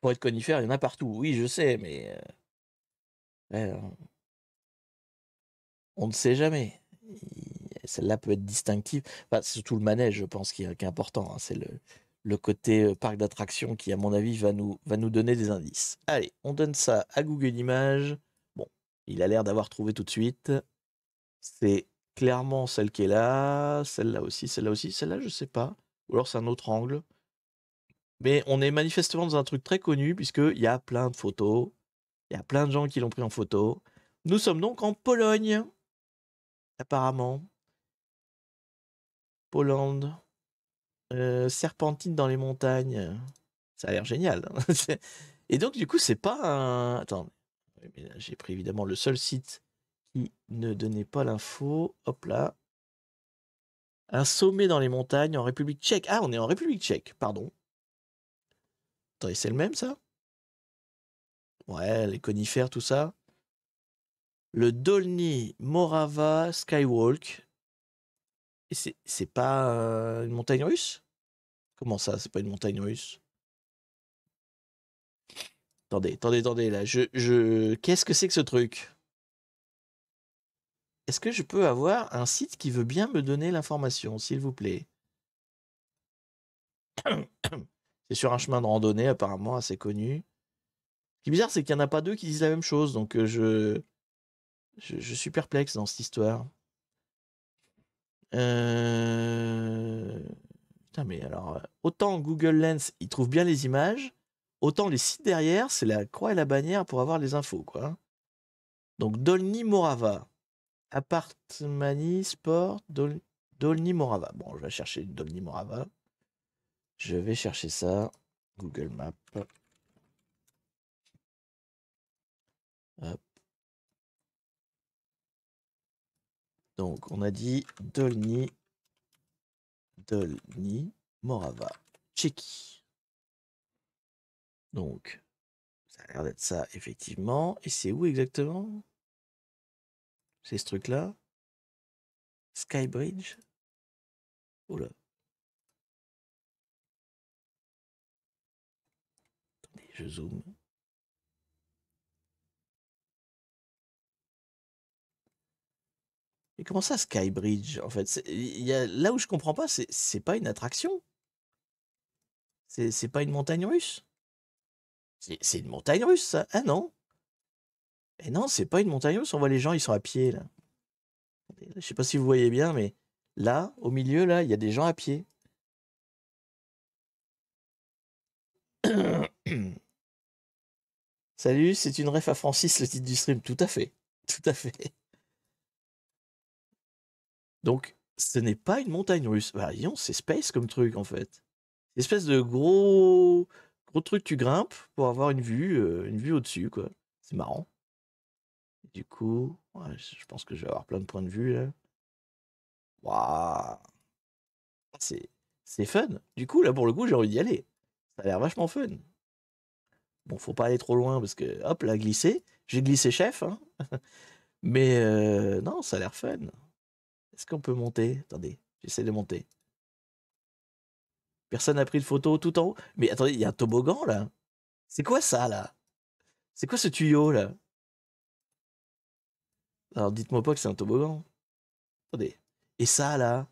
Pour être conifère, il y en a partout. Oui, je sais, mais. Euh, hein. on ne sait jamais. Celle-là peut être distinctive. c'est surtout le manège, je pense, qui est, important. Hein. c'est le, le côté parc d'attractions qui, à mon avis, va nous, va nous donner des indices. Allez, on donne ça à Google Images. Bon, il a l'air d'avoir trouvé tout de suite. C'est clairement celle qui est là, celle-là aussi, celle-là aussi, celle-là, je ne sais pas. Ou alors c'est un autre angle. Mais on est manifestement dans un truc très connu, puisqu'il y a plein de photos. Il y a plein de gens qui l'ont pris en photo. Nous sommes donc en Pologne, apparemment. Pologne. Euh, serpentine dans les montagnes. Euh, ça a l'air génial. Hein. *laughs* et donc, du coup, c'est pas un. Attends, j'ai pris évidemment le seul site qui ne donnait pas l'info. Hop là. Un sommet dans les montagnes en République tchèque. Ah, on est en République tchèque, pardon. Attendez, c'est le même ça Ouais, les conifères, tout ça. Le Dolny Morava Skywalk, c'est pas euh, une montagne russe Comment ça, c'est pas une montagne russe Attendez, attendez, attendez, là, je... je... Qu'est-ce que c'est que ce truc Est-ce que je peux avoir un site qui veut bien me donner l'information, s'il vous plaît C'est sur un chemin de randonnée, apparemment, assez connu. Ce qui est bizarre, c'est qu'il n'y en a pas deux qui disent la même chose, donc euh, Je, je suis perplexe dans cette histoire. Euh... mais alors, euh, autant Google Lens, il trouve bien les images, autant les sites derrière, c'est la croix et la bannière pour avoir les infos, quoi. Donc, Dolny Morava. Apartmani Sport Dolny Morava. Bon, je vais chercher Dolny Morava. Je vais chercher ça. Google Maps. Donc, on a dit Dolny, Dolny, Morava, Tchéquie. Donc, ça a l'air d'être ça,
effectivement. Et c'est où exactement C'est ce truc-là Skybridge Oh là. Attendez, je zoome.
comment ça Skybridge en fait Là où je comprends pas, c'est, pas une attraction. C'est, pas une montagne russe. C'est, une montagne russe, ça. Ah non. Et eh non, c'est pas une montagne russe. On voit les gens, ils sont à pied là. Je sais pas si vous voyez bien, mais là, au milieu, là, il y a des gens à pied. *coughs* Salut, c'est une ref à Francis, le titre du stream. Tout à fait. Tout à fait. Donc, ce n'est pas une montagne russe. Bah, c'est space comme truc, en fait. Espèce de gros, gros truc, tu grimpes pour avoir une vue, euh, une vue au-dessus, quoi. C'est marrant. Du coup, je pense que je vais avoir plein de points de vue, là. Waouh! C'est, c'est fun. Du coup, là, pour le coup, j'ai envie d'y aller. Ça a l'air vachement fun. Bon, faut pas aller trop loin parce que, hop, là, glissé. J'ai glissé chef, hein. *laughs* Mais euh, non, ça a l'air fun. Est-ce qu'on peut monter Attendez, j'essaie de monter. Personne n'a pris de photo tout en haut. Mais attendez, il y a un toboggan là. C'est quoi ça là C'est quoi ce tuyau là Alors dites-moi pas que c'est un toboggan. Attendez. Et ça là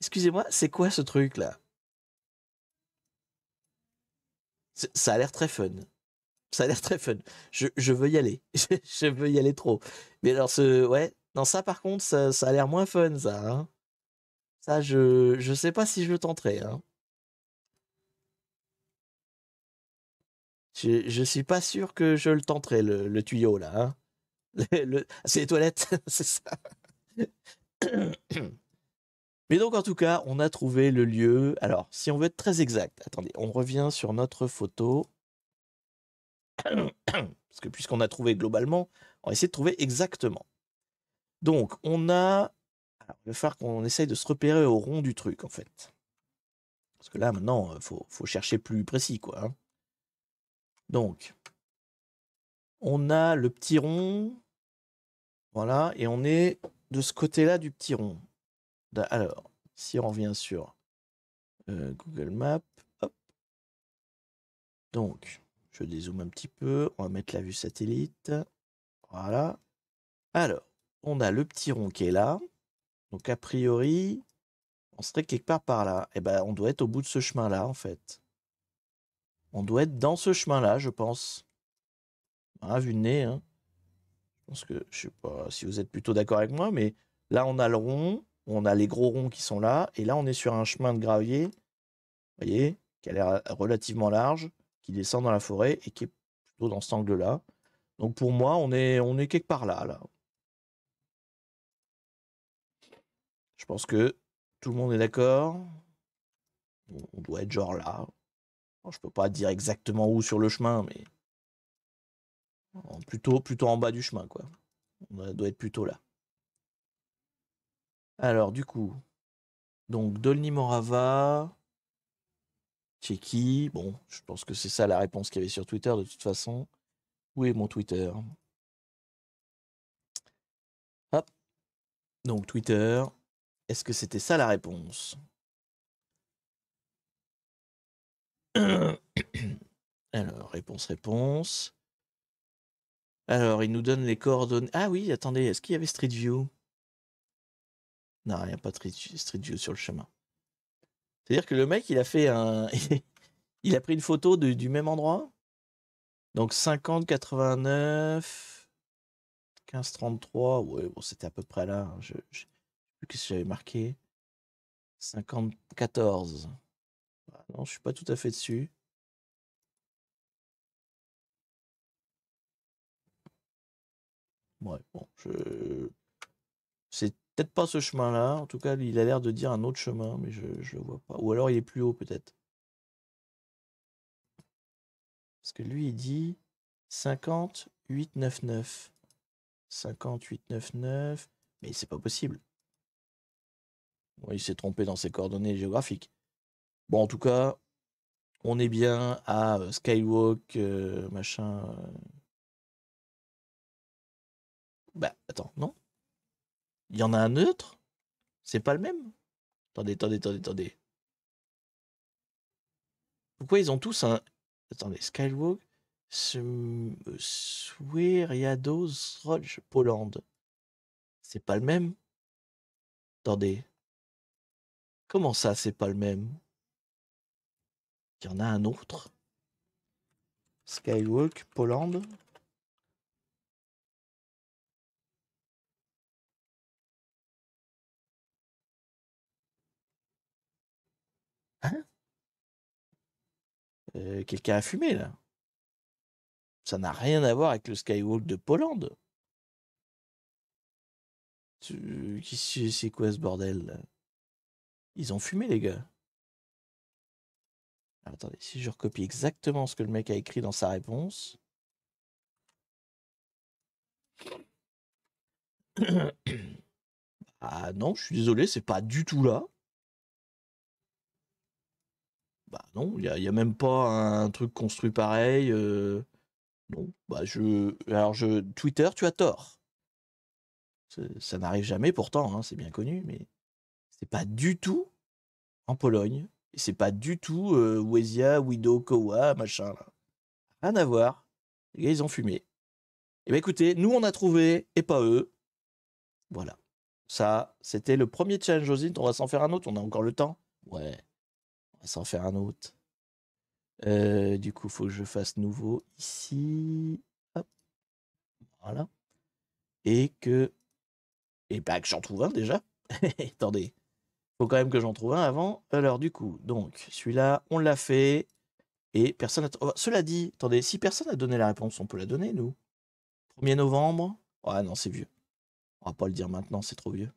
Excusez-moi, c'est quoi ce truc là Ça a l'air très fun. Ça a l'air très fun. Je, je veux y aller. *laughs* je veux y aller trop. Mais alors ce ouais, non, ça par contre, ça, a l'air moins fun, ça. Hein ça, je, je sais pas si je le tenterai. Hein je, je suis pas sûr que je le tenterai, le, tuyau, là. Hein. *laughs* le, C'est les toilettes, *laughs* c'est ça. *coughs* Mais donc, en tout cas, on a trouvé le lieu. Alors, si on veut être très exact, attendez, on revient sur notre photo. *coughs* Parce que puisqu'on a trouvé globalement, on va essayer de trouver exactement. Donc, on a... Alors, il va falloir qu'on essaye de se repérer au rond du truc, en fait. Parce que là, maintenant, il euh, faut, chercher plus précis, quoi. Hein. Donc, on a le petit rond. Voilà, et on est de ce côté-là du petit rond. Alors, si on revient sur euh, Google Maps, hop. Donc, je dézoome un petit peu. On va mettre la vue satellite. Voilà. Alors, on a le petit rond qui est là. Donc a priori, on serait quelque part par là. Et eh ben on doit être au bout de ce chemin-là en fait. On doit être dans ce chemin-là, je pense. À vue de nez, hein. je pense que je sais pas si vous êtes plutôt d'accord avec moi, mais là on a le rond, on a les gros ronds qui sont là, et là on est sur un chemin de gravier, vous voyez, qui a l'air euh, relativement large, qui descend dans la forêt et qui est plutôt dans cet angle-là. Donc pour moi, on est on est quelque part là, là. Je pense que tout le monde est d'accord. On doit être genre là. Je je peux pas dire exactement où sur le chemin, mais plutôt, plutôt en bas du chemin, quoi. On doit être plutôt là. Alors, du coup, donc Dolny Morava, qui bon, je pense que c'est ça la réponse qu'il y avait sur Twitter de toute façon. Où est mon Twitter Hop. Donc Twitter, est-ce que c'était ça la réponse *coughs* Alors, réponse, réponse. Alors, il nous donne les coordonnées. Ah oui, attendez, est-ce qu'il y avait Street View Non, il n'y a pas Street View sur le chemin. C'est-à-dire que le mec, il a fait un. *laughs* il a pris une photo du même endroit. Donc 50, 89, 15, 33. oui bon, c'était à peu près là. Hein, Qu'est-ce que j'avais marqué 54. Ah non, je suis pas tout à fait dessus. Ouais, bon, je. C'est peut-être pas ce chemin-là. En tout cas, il a l'air de dire un autre chemin, mais je, je vois pas. Ou alors il est plus haut, peut-être. Parce que lui, il dit 5899. 5899. Mais c'est pas possible. Il s'est trompé dans ses coordonnées géographiques. Bon, en tout cas, on est bien à euh, Skywalk, euh, machin. Euh. Bah, attends, non Il y en a un autre C'est pas le même Attendez, attendez, attendez, attendez. Pourquoi ils ont tous un. Attendez, Skywalk, Sweriados, Roche, Poland. C'est pas le même Attendez. Comment ça, c'est pas le même Il y en a un autre Skywalk, Poland. Hein euh, Quelqu'un a fumé là. Ça n'a rien à voir avec le Skywalk de Poland C'est quoi ce bordel ils ont fumé, les gars. attendez, si je recopie exactement ce que le mec a écrit dans sa réponse. *coughs* ah non, je suis désolé, c'est pas du tout là. Bah non, il n'y a, même pas un truc construit pareil. Euh, non, bah je. Alors je. Twitter, tu as tort. Ça n'arrive jamais pourtant, hein, c'est bien connu, mais c'est pas du tout en Pologne. c'est pas du tout euh, Wesia, Wido, Kowa, machin. Là. Rien à voir. Les gars, ils ont fumé. Et eh bien, écoutez, nous, on a trouvé, et pas eux. Voilà. Ça, c'était le premier challenge int. On va s'en faire un autre. On a encore le temps. Ouais. On va s'en faire un autre. Euh, du coup, faut que je fasse nouveau ici. Voilà. Et que. Et bah, que j'en trouve un déjà. *laughs* Attendez quand même que j'en trouve un avant alors du coup. Donc, celui-là, on l'a fait. Et personne. cela dit, attendez, si personne a donné la réponse, on peut la donner, nous 1er novembre Ah non, c'est vieux. On va pas le dire maintenant, c'est trop vieux.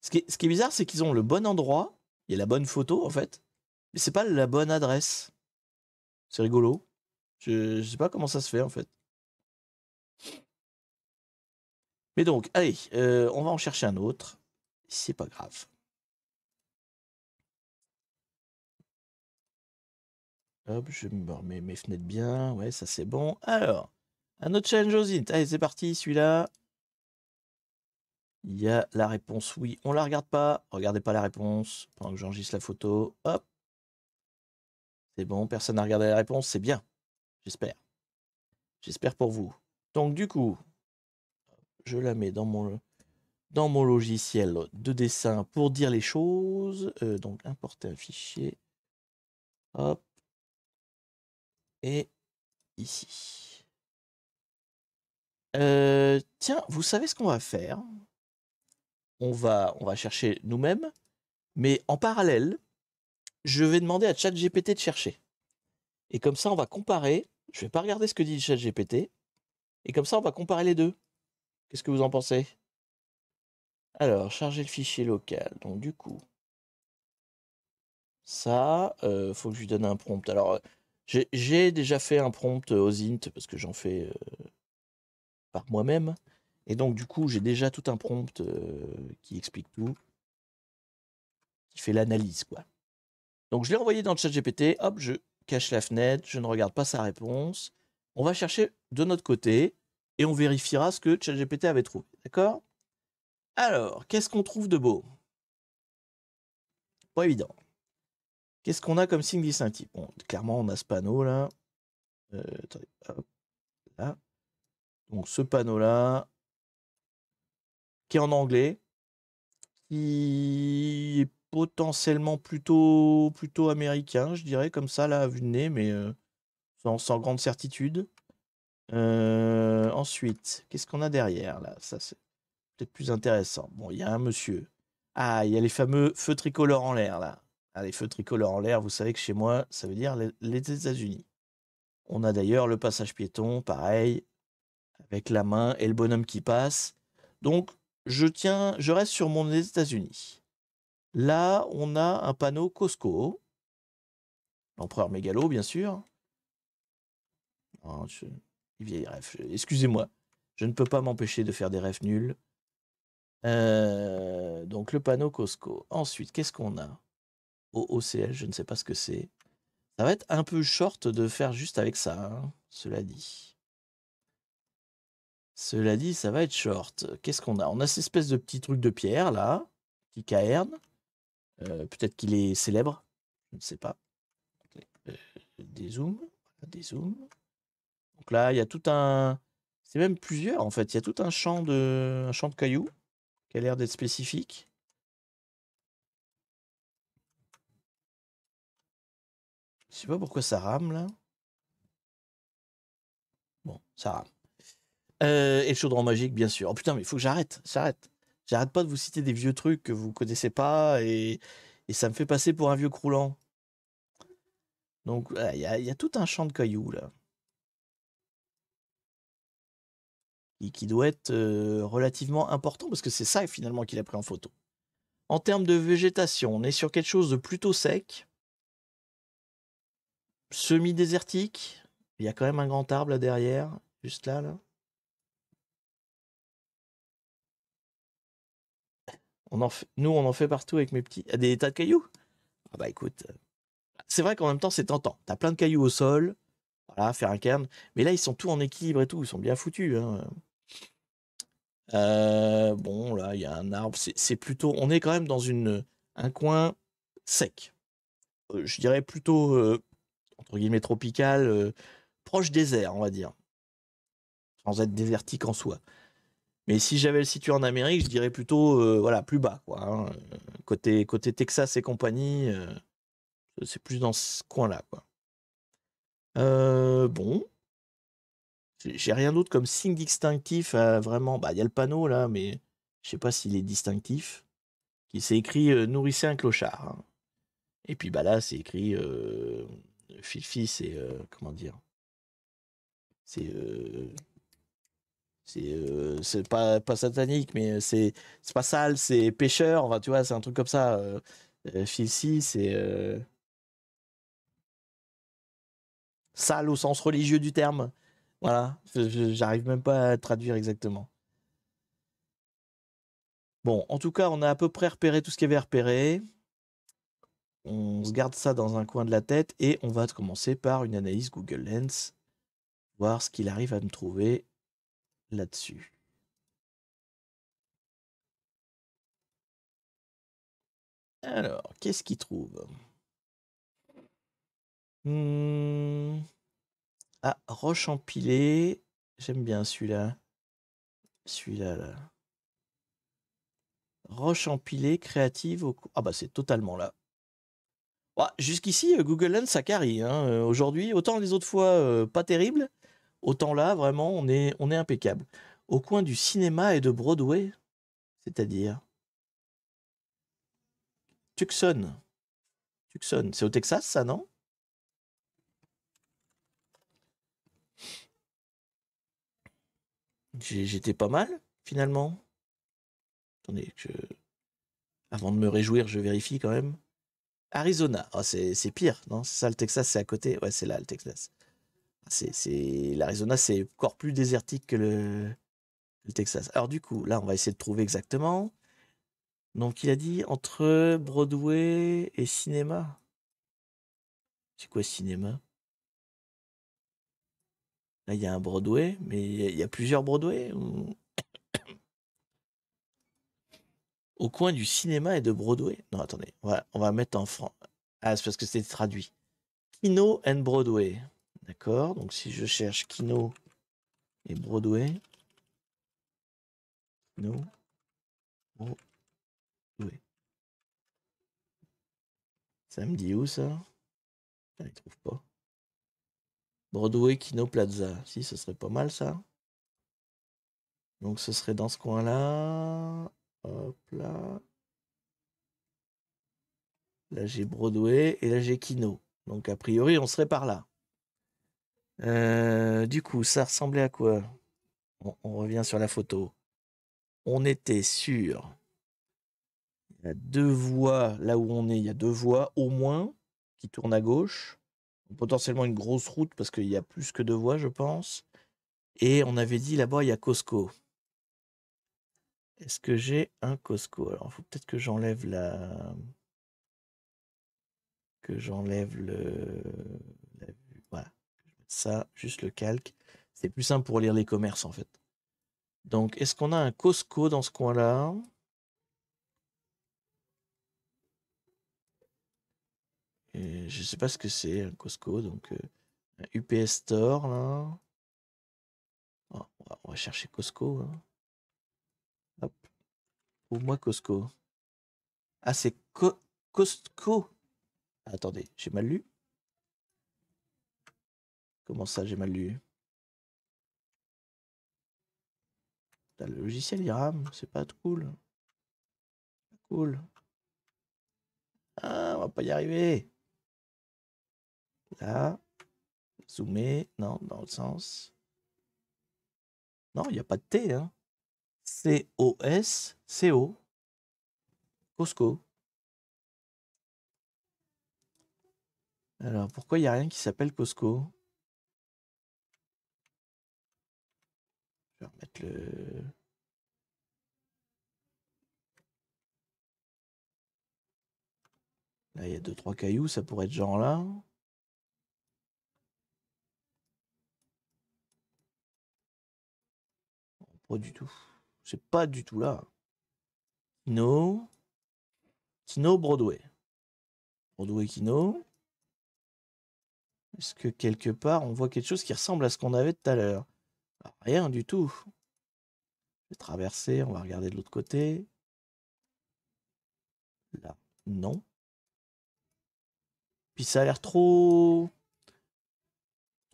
Ce qui est, bizarre, c'est qu'ils ont le bon endroit, il y a la bonne photo en fait, mais c'est pas la bonne adresse. C'est rigolo. Je, je sais pas comment ça se fait en fait. Mais donc, allez, euh, on va en chercher un autre. C'est pas grave. Hop, je me remets mes fenêtres bien. Ouais, ça c'est bon. Alors, un autre challenge aux Allez, c'est parti, celui-là. Il y a la réponse oui. On la regarde pas. Regardez pas la réponse pendant que j'enregistre la photo. Hop. C'est bon, personne n'a regardé la réponse. C'est bien. J'espère. J'espère pour vous. Donc, du coup, je la mets dans mon, dans mon logiciel de dessin pour dire les choses. Euh, donc importer un fichier. Hop. Et ici. Euh, tiens, vous savez ce qu'on va faire on va, on va chercher nous-mêmes, mais en parallèle, je vais demander à ChatGPT de chercher. Et comme ça, on va comparer. Je ne vais pas regarder ce que dit ChatGPT. Et comme ça, on va comparer les deux. Qu'est-ce que vous en pensez Alors, charger le fichier local. Donc, du coup, ça, il faut que je lui donne un prompt. Alors, j'ai déjà fait un prompt aux int parce que j'en fais par moi-même. Et donc, du coup, j'ai déjà tout un prompt qui explique tout, qui fait l'analyse, quoi. Donc, je l'ai envoyé dans le chat GPT. Hop, je cache la fenêtre, je ne regarde pas sa réponse. On va chercher de notre côté et on vérifiera ce que ChatGPT avait trouvé. D'accord Alors, qu'est-ce qu'on trouve de beau Pas évident. Qu'est-ce qu'on a comme signe distinctif Bon, clairement, on a ce panneau euh, là. Donc, ce panneau là, qui est en anglais, qui est potentiellement plutôt, plutôt américain, je dirais, comme ça, là, à vue de nez, mais euh, sans grande certitude. Euh, ensuite, qu'est-ce qu'on a derrière là Ça, c'est peut-être plus intéressant. Bon, il y a un monsieur. Ah, il y a les fameux feux tricolores en l'air là. Ah, les feux tricolores en l'air, vous savez que chez moi, ça veut dire les États-Unis. On a d'ailleurs le passage piéton, pareil, avec la main et le bonhomme qui passe. Donc, je tiens, je reste sur mon États-Unis. Là, on a un panneau Costco. L'empereur mégalo, bien sûr. Ah, vieilles rêve. Excusez-moi, je ne peux pas m'empêcher de faire des rêves nuls. Euh, donc le panneau Costco. Ensuite, qu'est-ce qu'on a OCL je ne sais pas ce que c'est. Ça va être un peu short de faire juste avec ça, hein, cela dit. Cela dit, ça va être short. Qu'est-ce qu'on a On a cette espèce de petit truc de pierre, là, qui caerne. Euh, peut-être qu'il est célèbre, je ne sais pas. Euh, des zooms, des zooms. Donc là, il y a tout un. C'est même plusieurs en fait. Il y a tout un champ de, un champ de cailloux qui a l'air d'être spécifique. Je sais pas pourquoi ça rame là. Bon, ça rame. Euh, et le chaudron magique, bien sûr. Oh putain, mais il faut que j'arrête, j'arrête. J'arrête pas de vous citer des vieux trucs que vous connaissez pas et, ça me fait passer pour un vieux croulant. Donc il y a tout un champ de cailloux là. qui, qui doit être euh, relativement important parce que c'est ça finalement qu'il a pris en photo. En termes de végétation, on est sur quelque chose de plutôt sec, semi-désertique. Il y a quand même un grand arbre là derrière, juste là, là. On en fait, nous, on en fait partout avec mes petits. Des tas de cailloux Ah bah écoute. Euh, c'est vrai qu'en même temps, c'est tentant. as plein de cailloux au sol voilà, faire un cairn. Mais là, ils sont tous en équilibre et tout, ils sont bien foutus. Hein. Euh, bon, là, il y a un arbre. C'est plutôt. On est quand même dans une, un coin sec. Euh, je dirais plutôt, euh, entre guillemets, tropical, proche désert, on va dire. Sans être désertique en soi. Mais si j'avais le situé en Amérique, je dirais plutôt voilà, plus bas. Quoi, hein. côté, côté Texas et compagnie, c'est plus dans ce coin-là. quoi. Euh, bon. J'ai rien d'autre comme signe distinctif. vraiment, bah, il y a le panneau là, mais je sais pas s'il est distinctif. Qui s'est écrit euh, Nourrissez un clochard. Hein. Et puis bah là, c'est écrit euh, c'est. Euh, comment dire C'est. Euh, c'est pas, pas satanique, mais c'est pas sale, c'est pêcheur, enfin, tu vois, c'est un truc comme ça. Filci c'est sale au sens religieux du terme. Voilà, j'arrive même pas à traduire exactement. Bon, en tout cas, on a à peu près repéré tout ce qu'il y avait repéré. On se garde ça dans un coin de la tête et on va commencer par une analyse Google Lens, voir ce qu'il arrive à me trouver là-dessus.
Alors, qu'est-ce qu'il trouve
Mmh. Ah, roche empilée. J'aime bien celui-là. Celui-là, Roche empilée, créative. Au... Ah, bah, c'est totalement là. Jusqu'ici, euh, Google Lens, ça carie. Hein, euh, aujourd'hui, autant les autres fois, euh, pas terrible. Autant là, vraiment, on est, on est impeccable. Au coin du cinéma et de Broadway, c'est-à-dire Tucson. Tucson, c'est au Texas, ça, non j'étais pas mal, finalement. Attendez, que avant de me réjouir, je vérifie quand même. Arizona, oh, c'est pire, non C'est ça, le Texas, c'est à côté Ouais, c'est là, le Texas. Ah, c'est L'Arizona, c'est encore plus désertique que le... le Texas. Alors du coup, là, on va essayer de trouver exactement. Donc il a dit entre Broadway et cinéma. C'est quoi cinéma Là, il y a un Broadway, mais il y, a plusieurs Broadway. Au coin du cinéma et de Broadway. Non, attendez, on va, on va mettre en franc. Ah, c'est parce que c'est traduit. Kino and Broadway. D'accord, donc si je cherche Kino et Broadway. Kino. Broadway. Ça me dit où ça Je ne trouve pas. Broadway, Kino Plaza. Si, ce serait pas mal ça. Donc ce serait dans ce coin-là. Hop là. Là j'ai Broadway et là j'ai Kino. Donc a priori on serait par là. Euh, du coup, ça ressemblait à quoi on, on, revient sur la photo. On était sur. Il y a deux voies là où on est. Il y a deux voies au moins qui tournent à gauche potentiellement une grosse route parce qu'il y a plus que deux voies, je pense. Et on avait dit là-bas, il y a Costco. Est-ce que j'ai un Costco Alors, il faut peut-être que j'enlève la. Que j'enlève le. Voilà. Ça, juste le calque. C'est plus simple pour lire les commerces en fait. Donc, est-ce qu'on a un Costco dans ce coin-là je sais pas ce que c'est, un Costco, donc euh, un UPS Store, là. Ah, on va chercher Costco. Hein. Hop. moi, Costco. Ah, c'est Costco. attendez, j'ai mal lu. Comment ça, j'ai mal lu Le logiciel, il C'est pas cool. Cool. Ah, on va pas y arriver. Là. Zoomer. Non, dans le sens. Non, il n'y a pas de T. Hein. C-O-S-C-O. Costco. Alors, pourquoi il n'y a rien qui s'appelle Costco Je vais remettre le... Là, il y a deux trois cailloux, ça pourrait être genre là. du tout. C'est pas du tout là. Kino. Kino Broadway. Broadway Kino. Est-ce que quelque part on voit quelque chose qui ressemble à ce qu'on avait tout à l'heure ah, Rien du tout. traverser, on va regarder de l'autre côté. Là, non. Puis ça a l'air trop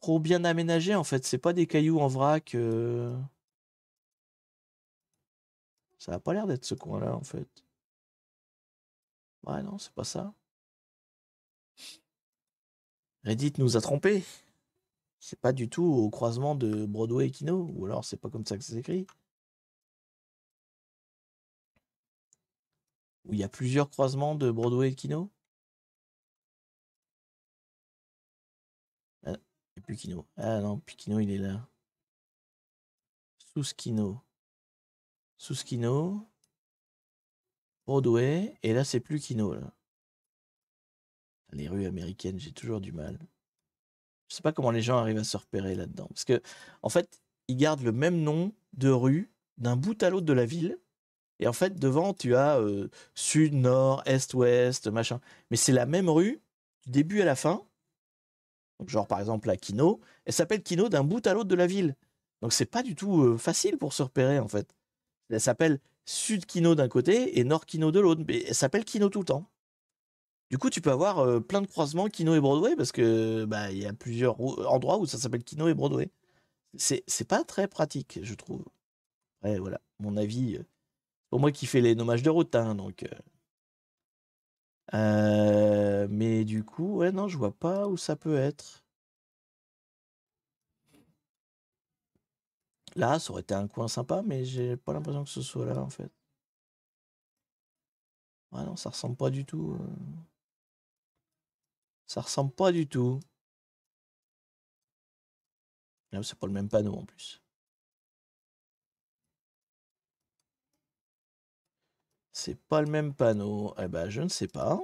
trop bien aménagé en fait. C'est pas des cailloux en vrac. Euh, ça n'a pas l'air d'être ce coin-là, en fait. Ouais, non, c'est pas ça. Reddit nous a trompés. C'est pas du tout au croisement de Broadway et Kino, ou alors c'est pas comme ça que c'est écrit. Où il y
a plusieurs croisements de Broadway et Kino. Ah, et puis Kino. Ah non, puis Kino il est là. Sous
Kino. Kino. Broadway. Et là, c'est plus Kino. Les rues américaines, j'ai toujours du mal. Je sais pas comment les gens arrivent à se repérer là-dedans. Parce que, en fait, ils gardent le même nom de rue d'un bout à l'autre de la ville. Et en fait, devant, tu as euh, sud, nord, est, ouest, machin. Mais c'est la même rue, du début à la fin. genre, par exemple, la Kino. Elle s'appelle Kino d'un bout à l'autre de la ville. Donc, c'est pas du tout euh, facile pour se repérer, en fait. Elle s'appelle Sud Kino d'un côté et Nord Kino de l'autre, mais elle s'appelle Kino tout le temps. Du coup, tu peux avoir euh, plein de croisements Kino et Broadway parce que bah il y a plusieurs endroits où ça s'appelle Kino et Broadway. C'est pas très pratique, je trouve. Ouais, voilà, mon avis. Euh, pour moi qui fais les nommages de route, hein, donc. Euh, mais du coup, ouais, non, je vois pas où ça peut être. Là, ça aurait été un coin sympa, mais j'ai pas l'impression que ce soit là, en fait. Ah non, ça ressemble pas du tout. Euh. Ça ressemble pas du tout.
Là, ah c'est pas le même panneau, en plus.
C'est pas le même panneau. Eh ben, je ne sais pas.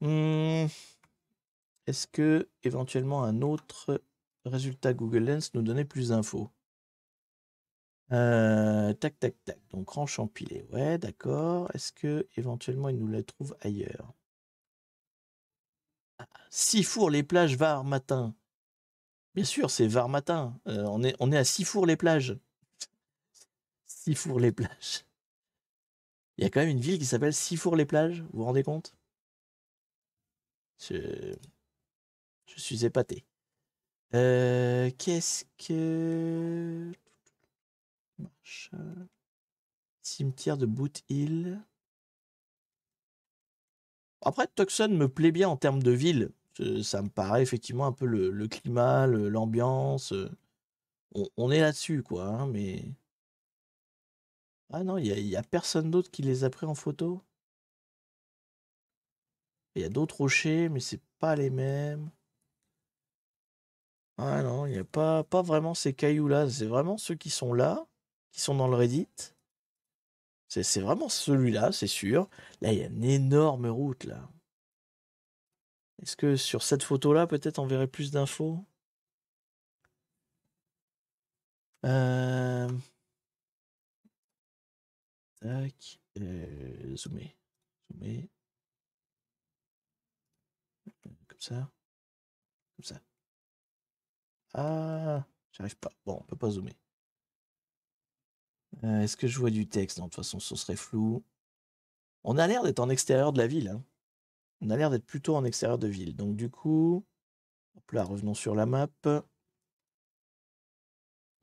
Mmh. Est-ce que éventuellement un autre Résultat, Google Lens nous donnait plus d'infos. Euh, tac, tac, tac. Donc, grand empilée. Ouais, d'accord. Est-ce que éventuellement il nous la trouve ailleurs ah, Sifour les plages, Var matin. Bien sûr, c'est Var matin. Euh, on, est, on est à Sifour les plages. Sifour les plages. Il y a quand même une ville qui s'appelle Sifour les plages. Vous vous rendez compte Je suis épaté. Euh, qu'est-ce que. Euh, cimetière de Boot Hill. Après, Tucson me plaît bien en termes de ville. Ça me paraît effectivement un peu le, climat, l'ambiance. Euh, on, est là-dessus, quoi. Hein, mais. Ah non, il n'y a, a, personne d'autre qui les a pris en photo. Il y a d'autres rochers, mais c'est pas les mêmes. Ah non, il n'y a pas, pas vraiment ces cailloux-là. C'est vraiment ceux qui sont là, qui sont dans le Reddit. C'est vraiment celui-là, c'est sûr. Là, il y a une énorme route, là. Est-ce que sur cette photo-là, peut-être on verrait plus d'infos euh, Tac. Euh, Zoomer. Comme ça. Comme ça. Ah, j'arrive pas. Bon, on peut pas zoomer. Euh, est-ce que je vois du texte de toute façon, ce serait flou. On a l'air d'être en extérieur de la ville. Hein. On a l'air d'être plutôt en extérieur de ville. Donc du coup, là, revenons sur la map.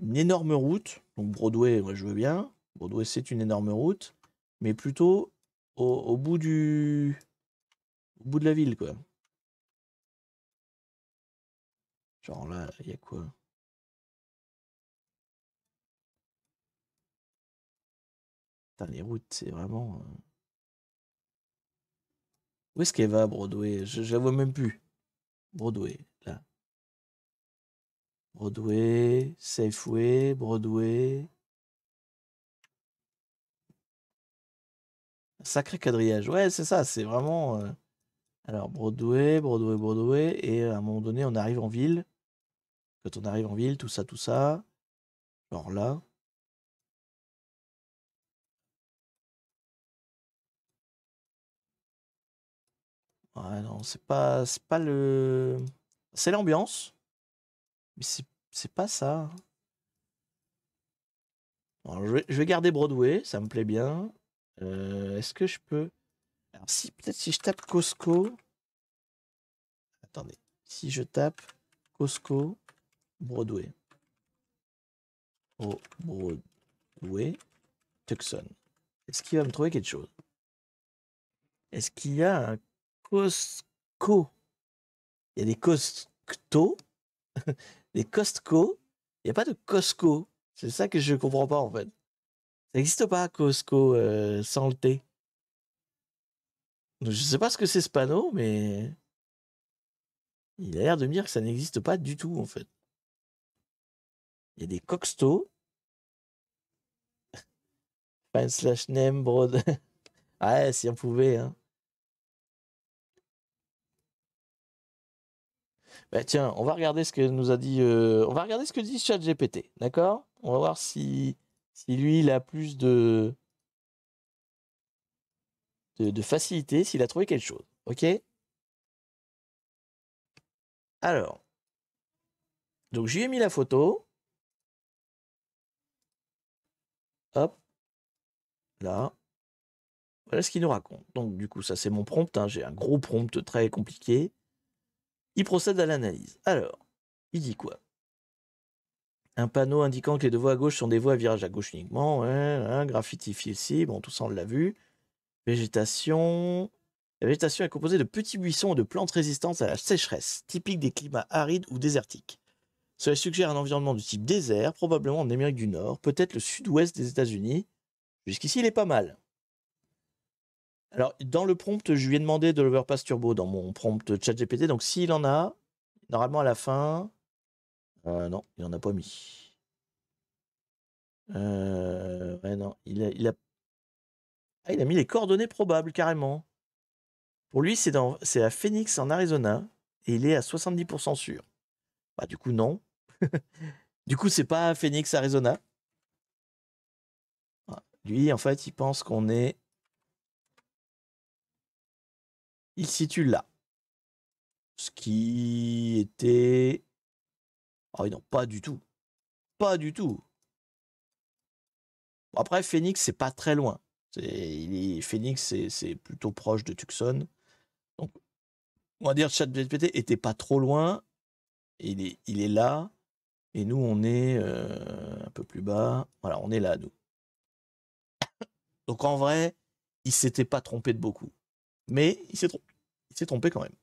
Une énorme route. Donc Broadway, moi je veux bien. Broadway, c'est une énorme route. Mais plutôt au, au bout du... Au bout de la ville, quoi.
Genre là, il y a quoi
Putain, les routes, c'est vraiment. Euh. Où est-ce qu'elle va, Broadway je, la vois même plus. Broadway, là. Broadway, Safeway, Broadway. Sacré quadrillage. Ouais, c'est ça, c'est vraiment. Euh. Alors, Broadway, Broadway, Broadway. Et à un moment donné, on arrive en ville. Quand on arrive en ville, tout ça, tout ça. Alors là. Ouais, non, c'est pas, c'est pas le. C'est l'ambiance. Mais c'est pas ça. je, vais, garder Broadway, ça me plaît bien. Euh, est-ce que je peux. Alors, si, peut-être si je tape Costco. Attendez. Si je tape Costco. Broadway. Oh, Broadway, Tucson. Est-ce qu'il va me trouver quelque chose Est-ce qu'il y a un Costco Il y a des Costco, *laughs* des Costco. Il n'y a pas de Costco. C'est ça que je comprends pas en fait. Ça n'existe pas Costco euh, sans le T. Donc, je sais pas ce que c'est ce panneau, mais il a l'air de me dire que ça n'existe pas du tout en fait. Il y a des coxtos. *laughs* Fan slash name, brode. ouais, *laughs* ah, si on pouvait. Hein. Bah tiens, on va regarder ce que nous a dit. Euh, on va regarder ce que dit GPT. d'accord On va voir si, si lui il a plus de de, facilité, s'il a trouvé quelque chose, ok Alors, donc j'ai ai mis la photo. Hop. Là. Voilà ce qu'il nous raconte. Donc du coup, ça c'est mon prompt. Hein. J'ai un gros prompt très compliqué. Il procède à l'analyse. Alors, il dit quoi Un panneau indiquant que les deux voies à gauche sont des voies à virage à gauche uniquement. Ouais, hein, ici. Hein, bon, tout ça on l'a vu. Végétation. La végétation est composée de petits buissons et de plantes résistantes à la sécheresse, typiques des climats arides ou désertiques. Cela suggère un environnement du type désert, probablement en Amérique du Nord, peut-être le sud-ouest des États-Unis. Jusqu'ici, il est pas mal. Alors, dans le prompt, je lui ai demandé de l'overpass turbo dans mon prompt GPT. Donc, s'il en a, normalement à la fin. Euh, non, il n'en a pas mis. Euh, non, il a, il a... Ah, il a mis les coordonnées probables carrément. Pour lui, c'est à Phoenix en Arizona et il est à 70% sûr. Bah, du coup, non du coup, c'est pas Phoenix, Arizona. Lui, en fait, il pense qu'on est. Il situe là. Ce qui était. Ah non, pas du tout. Pas du tout. Après, Phoenix, c'est pas très loin. il Phoenix, c'est plutôt proche de Tucson. Donc, on va dire ChatGPT était pas trop loin. il est là. Et nous, on est euh, un peu plus bas. Voilà, on est là, nous. Donc en vrai, il ne s'était pas trompé de beaucoup. Mais il s'est trompé. Il s'est trompé quand même.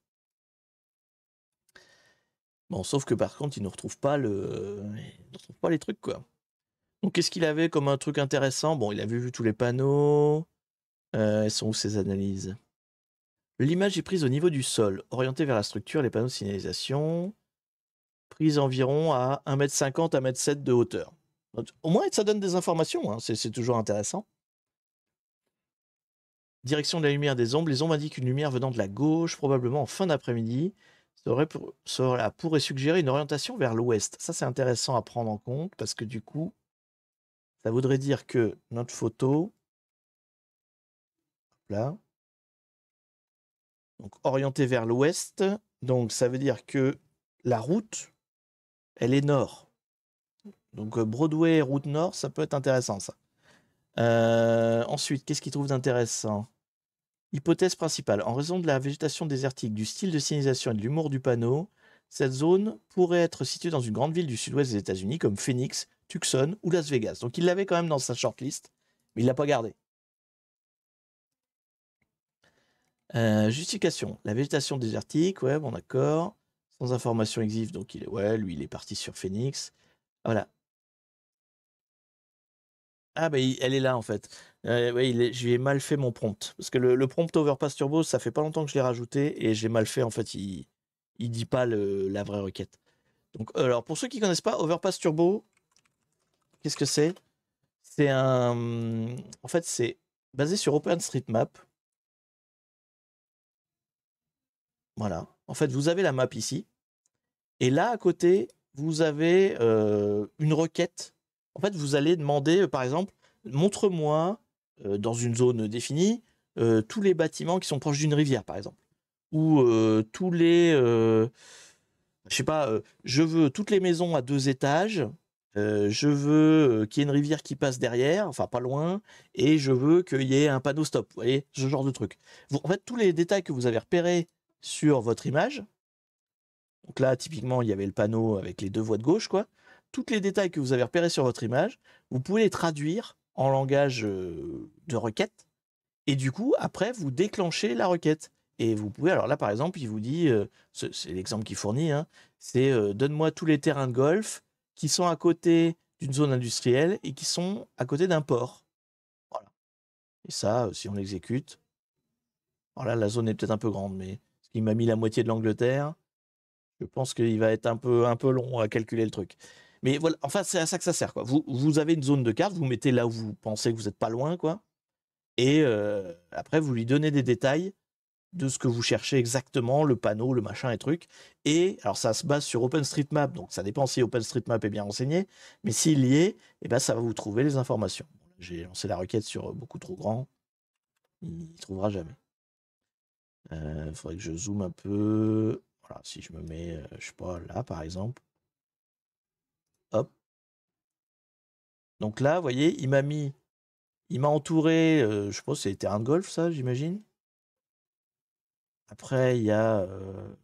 Bon, sauf que par contre, il ne retrouve pas le. ne pas les trucs, quoi. Donc qu'est-ce qu'il avait comme un truc intéressant Bon, il avait vu tous les panneaux. Euh, elles sont où ces analyses L'image est prise au niveau du sol, orientée vers la structure, les panneaux de signalisation prise environ à 1m50 à 1m7 de hauteur. Au moins, ça donne des informations, hein. c'est toujours intéressant. Direction de la lumière des ombres. Les ombres indiquent une lumière venant de la gauche, probablement en fin d'après-midi. Cela pourrait suggérer une orientation vers l'ouest. Ça, c'est intéressant à prendre en compte parce que du coup, ça voudrait dire que notre photo, là, donc orientée vers l'ouest, donc ça veut dire que la route elle est nord. Donc euh, Broadway route nord, ça peut être intéressant ça. Euh, ensuite, qu'est-ce qu'il trouve d'intéressant Hypothèse principale. En raison de la végétation désertique, du style de signalisation et de l'humour du panneau, cette zone pourrait être située dans une grande ville du sud-ouest des États-Unis comme Phoenix, Tucson ou Las Vegas. Donc il l'avait quand même dans sa shortlist, mais il l'a pas gardé. Euh, justification. La végétation désertique, ouais, bon d'accord informations information exif, donc il est. Ouais, lui, il est parti sur Phoenix. Voilà. Ah, bah, elle est là, en fait. Euh, je lui ai mal fait mon prompt. Parce que le, prompt Overpass Turbo, ça fait pas longtemps que je l'ai rajouté et j'ai mal fait, en fait. Il, dit pas la vraie requête. Donc, euh, alors, pour ceux qui connaissent pas, Overpass Turbo, qu'est-ce que c'est C'est un. En fait, c'est basé sur OpenStreetMap. Voilà. En fait, vous avez la map ici. Et là, à côté, vous avez euh, une requête. En fait, vous allez demander, euh, par exemple, montre-moi euh, dans une zone définie tous les bâtiments qui sont proches d'une rivière, par exemple, ou tous les, je sais pas, je veux toutes les maisons à deux étages. je veux qu'il y ait une rivière qui passe derrière, enfin pas loin, et je veux qu'il y ait un panneau stop, vous voyez, ce genre de truc. Vous, en fait, tous les détails que vous avez repérés sur votre image, donc là, typiquement, il y avait le panneau avec les deux voies de gauche, quoi. Toutes les détails que vous avez repérés sur votre image, vous pouvez les traduire en langage euh, de requête. Et du coup, après, vous déclenchez la requête. Et vous pouvez, alors là, par exemple, il vous dit, euh, c'est l'exemple qu'il fournit, hein, c'est euh, donne-moi tous les terrains de golf qui sont à côté d'une zone industrielle et qui sont à côté d'un port. Voilà. Et ça, si on l'exécute, alors là, la zone est peut-être un peu grande, mais ce qui m'a mis la moitié de l'Angleterre, je pense qu'il va être un peu, un peu long à calculer le truc. Mais voilà, enfin, c'est à ça que ça sert. Quoi. Vous, vous avez une zone de carte, vous mettez là où vous pensez que vous n'êtes pas loin, quoi. Et euh, après, vous lui donnez des détails de ce que vous cherchez exactement, le panneau, le machin et truc. Et alors, ça se base sur OpenStreetMap, donc ça dépend si OpenStreetMap est bien renseigné. Mais s'il y est, eh ben, ça va vous trouver les informations. J'ai lancé la requête sur beaucoup trop grand. Il ne trouvera jamais. Il euh, faudrait que je zoome un peu. Voilà, si je me mets, euh, je sais pas, là par exemple. Hop. Donc là, vous voyez, il m'a mis, il m'a entouré, euh, je pense c'est les terrains de golf, ça, j'imagine. Après, il y a, euh,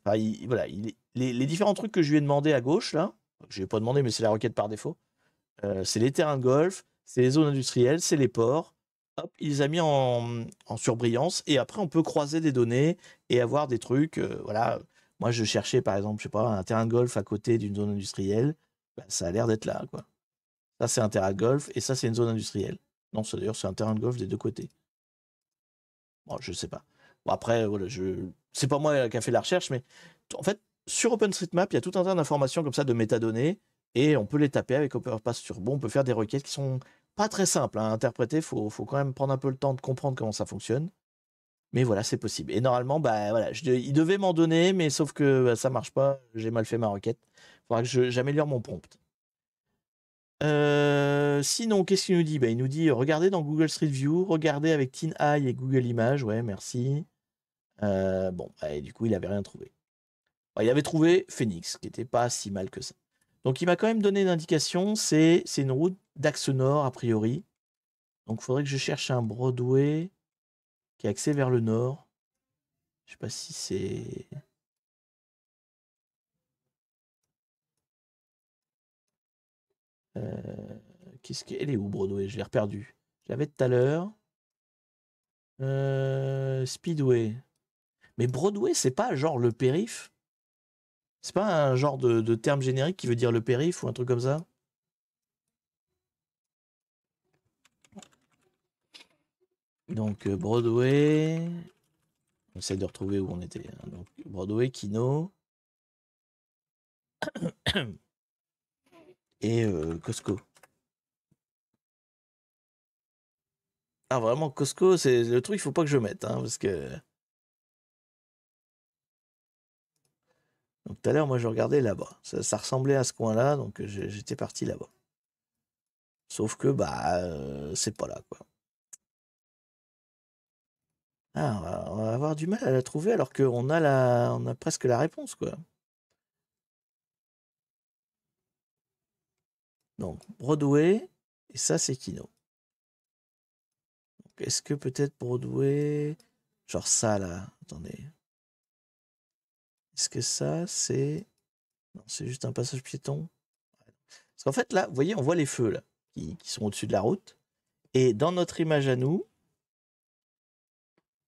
voilà, les, différents trucs que je lui ai demandé à gauche, là, je lui pas demandé, mais c'est la requête par défaut. c'est les terrains de golf, c'est les zones industrielles, c'est les ports. Hop, il les a mis en, en, surbrillance et après on peut croiser des données et avoir des trucs, voilà, moi, je cherchais, par exemple, je sais pas, un terrain de golf à côté d'une zone industrielle. Bah, ça a l'air d'être là, quoi. Ça, c'est un terrain de golf et ça, c'est une zone industrielle. Non, d'ailleurs, c'est un terrain de golf des deux côtés. Bon, je sais pas. Bon, après, je... c'est pas moi euh, qui a fait la recherche, mais en fait, sur OpenStreetMap, il y a tout un tas d'informations comme ça de métadonnées et on peut les taper avec OpenPass Turbo. On peut faire des requêtes qui sont pas très simples hein, à interpréter. Faut, faut quand même prendre un peu le temps de comprendre comment ça fonctionne. Mais voilà, c'est possible. Et normalement, bah voilà, il devait m'en donner, mais sauf que ça bah, ça marche pas. J'ai mal fait ma requête. Il Faudra que j'améliore mon prompt. Euh, sinon, qu'est-ce qu'il nous dit bah, Il nous dit regardez dans Google Street View, regardez avec Teen Eye et Google Images. Ouais, merci. Euh, bon, bah, et du coup, il n'avait rien trouvé. Bah, il avait trouvé Phoenix, qui n'était pas si mal que ça. Donc, il m'a quand même donné une indication c'est une route d'axe nord, a priori. Donc, il faudrait que je cherche un Broadway qui est axé vers le nord. Je sais pas si c'est. Euh, qu'est-ce qu'elle est où Broadway Je l'ai reperdu. Je l'avais tout à l'heure. Euh, Speedway. Mais Broadway, c'est pas genre le périph. C'est pas un genre de terme générique qui veut dire le périph ou un truc comme ça. Donc euh, Broadway. On essaie de retrouver où on était. Hein. Donc Broadway, Kino. *coughs* Et euh, Costco. Ah vraiment Costco, c'est le truc, il faut pas que je mette, hein, parce que. Donc tout à l'heure, moi je regardais là-bas. Ça, ressemblait à ce coin-là, donc euh, j'étais parti là-bas. Sauf que bah c'est pas là quoi. Ah, on va avoir du mal à la trouver alors qu'on a, la... on a presque la réponse, quoi. Donc, Broadway, et ça, c'est Kino. Est-ce que peut-être Broadway... Genre ça, là. Attendez. Est-ce que ça, c'est... Non, c'est juste un passage piéton. Parce qu'en fait, là, vous voyez, on voit les feux, là, qui sont au-dessus de la route. Et dans notre image à nous,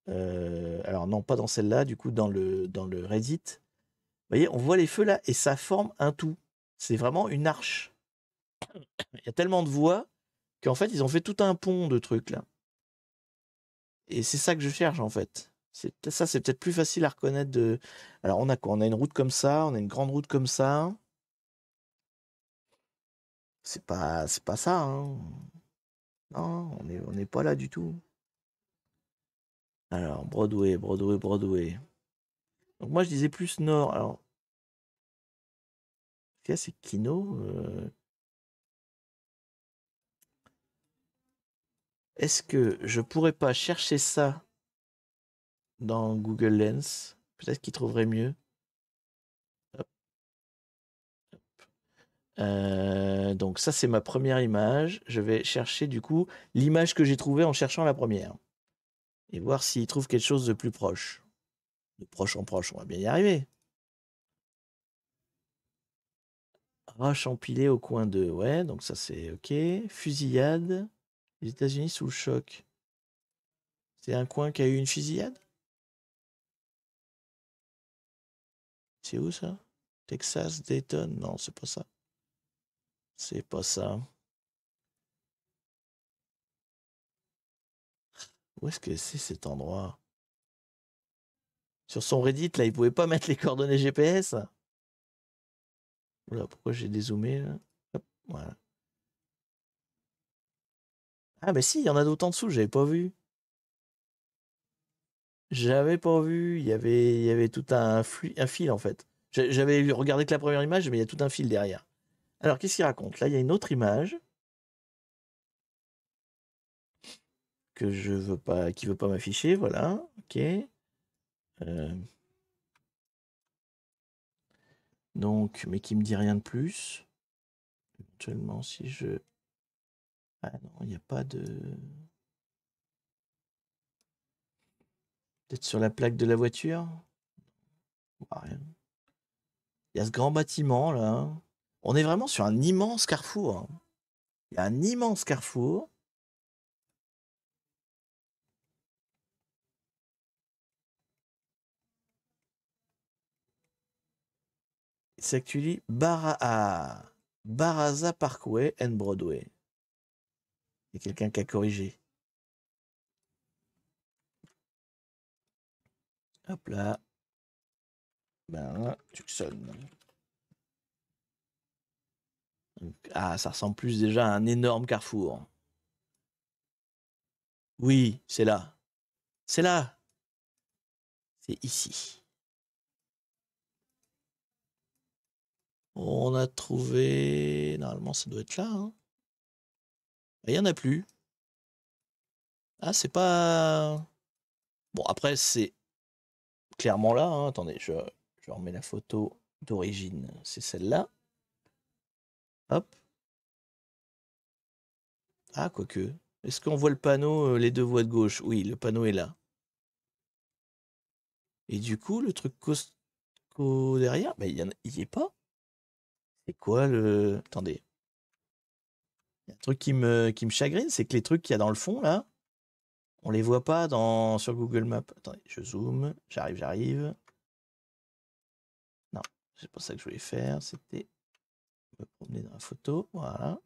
euh, alors non, pas dans celle-là, du coup, dans le, dans le Reddit. Vous voyez, on voit les feux là et ça forme un tout. C'est vraiment une arche. Il y a tellement de voies qu'en fait, ils ont fait tout un pont de trucs là. Et c'est ça que je cherche en fait. C'est ça, c'est peut-être plus facile à reconnaître de. Alors on a quoi On a une route comme ça, on a une grande route comme ça. C'est pas, c'est pas ça. Hein. Non, on n'est on pas là du tout. Alors, Broadway, Broadway, Broadway. Donc moi, je disais plus nord. Alors,
c'est Kino. Euh?
Est-ce que je pourrais pas chercher ça dans Google Lens Peut-être qu'il trouverait mieux. Euh, donc ça c'est ma première image. Je vais chercher du coup l'image que j'ai trouvée en cherchant la première et voir s'il trouve quelque chose de plus proche. De proche en proche, on va bien y arriver. Roche empilée au coin de ouais, donc ça c'est ok. Fusillade, les États-Unis sous le choc. C'est un coin qui a eu une
fusillade C'est où ça
Texas, Dayton Non, c'est pas ça. C'est pas ça. Où est-ce que c'est cet endroit Sur son Reddit, là, il pouvait pas mettre les coordonnées GPS Oula, pourquoi j'ai dézoomé Ah, mais si, il y en a d'autres en dessous, j'avais pas vu. J'avais pas vu, il y avait, y avait tout un, un fil en fait. J'avais regardé que la première image, mais il y a tout un fil derrière. Alors, qu'est-ce qu'il raconte Là, il y a une autre image. je veux pas, qui veut pas m'afficher, voilà, ok. Euh, donc, mais qui me dit rien de plus. Éventuellement, si je. Ah il n'y a pas de. Peut-être sur la plaque de la voiture bah, Il y a ce grand bâtiment là. On est vraiment sur un immense carrefour. Il y a un immense carrefour. c'est que tu lis Baraza Parkway and Broadway. Il y a quelqu'un qui a corrigé. Hop là. Ben, sonnes Ah, ça ressemble plus déjà à un énorme carrefour. Oui, c'est là. C'est là. C'est ici. On a trouvé. Normalement, ça doit être là. Hein. Il n'y en a plus. Ah, c'est pas. Bon, après, c'est clairement là. Hein. Attendez, je, je remets la photo d'origine. C'est celle-là. Hop. Ah, quoique. Est-ce qu'on voit le panneau, euh, les deux voies de gauche Oui, le panneau est là. Et du coup, le truc costaud derrière, bah, il n'y est pas quoi le. Attendez. Il y a un truc qui me, qui me chagrine, c'est que les trucs qu'il y a dans le fond, là, on les voit pas dans, sur Google Maps. Attendez, je zoome. J'arrive, j'arrive. Non, c'est pas ça que je voulais faire. C'était me promener dans la photo. Voilà.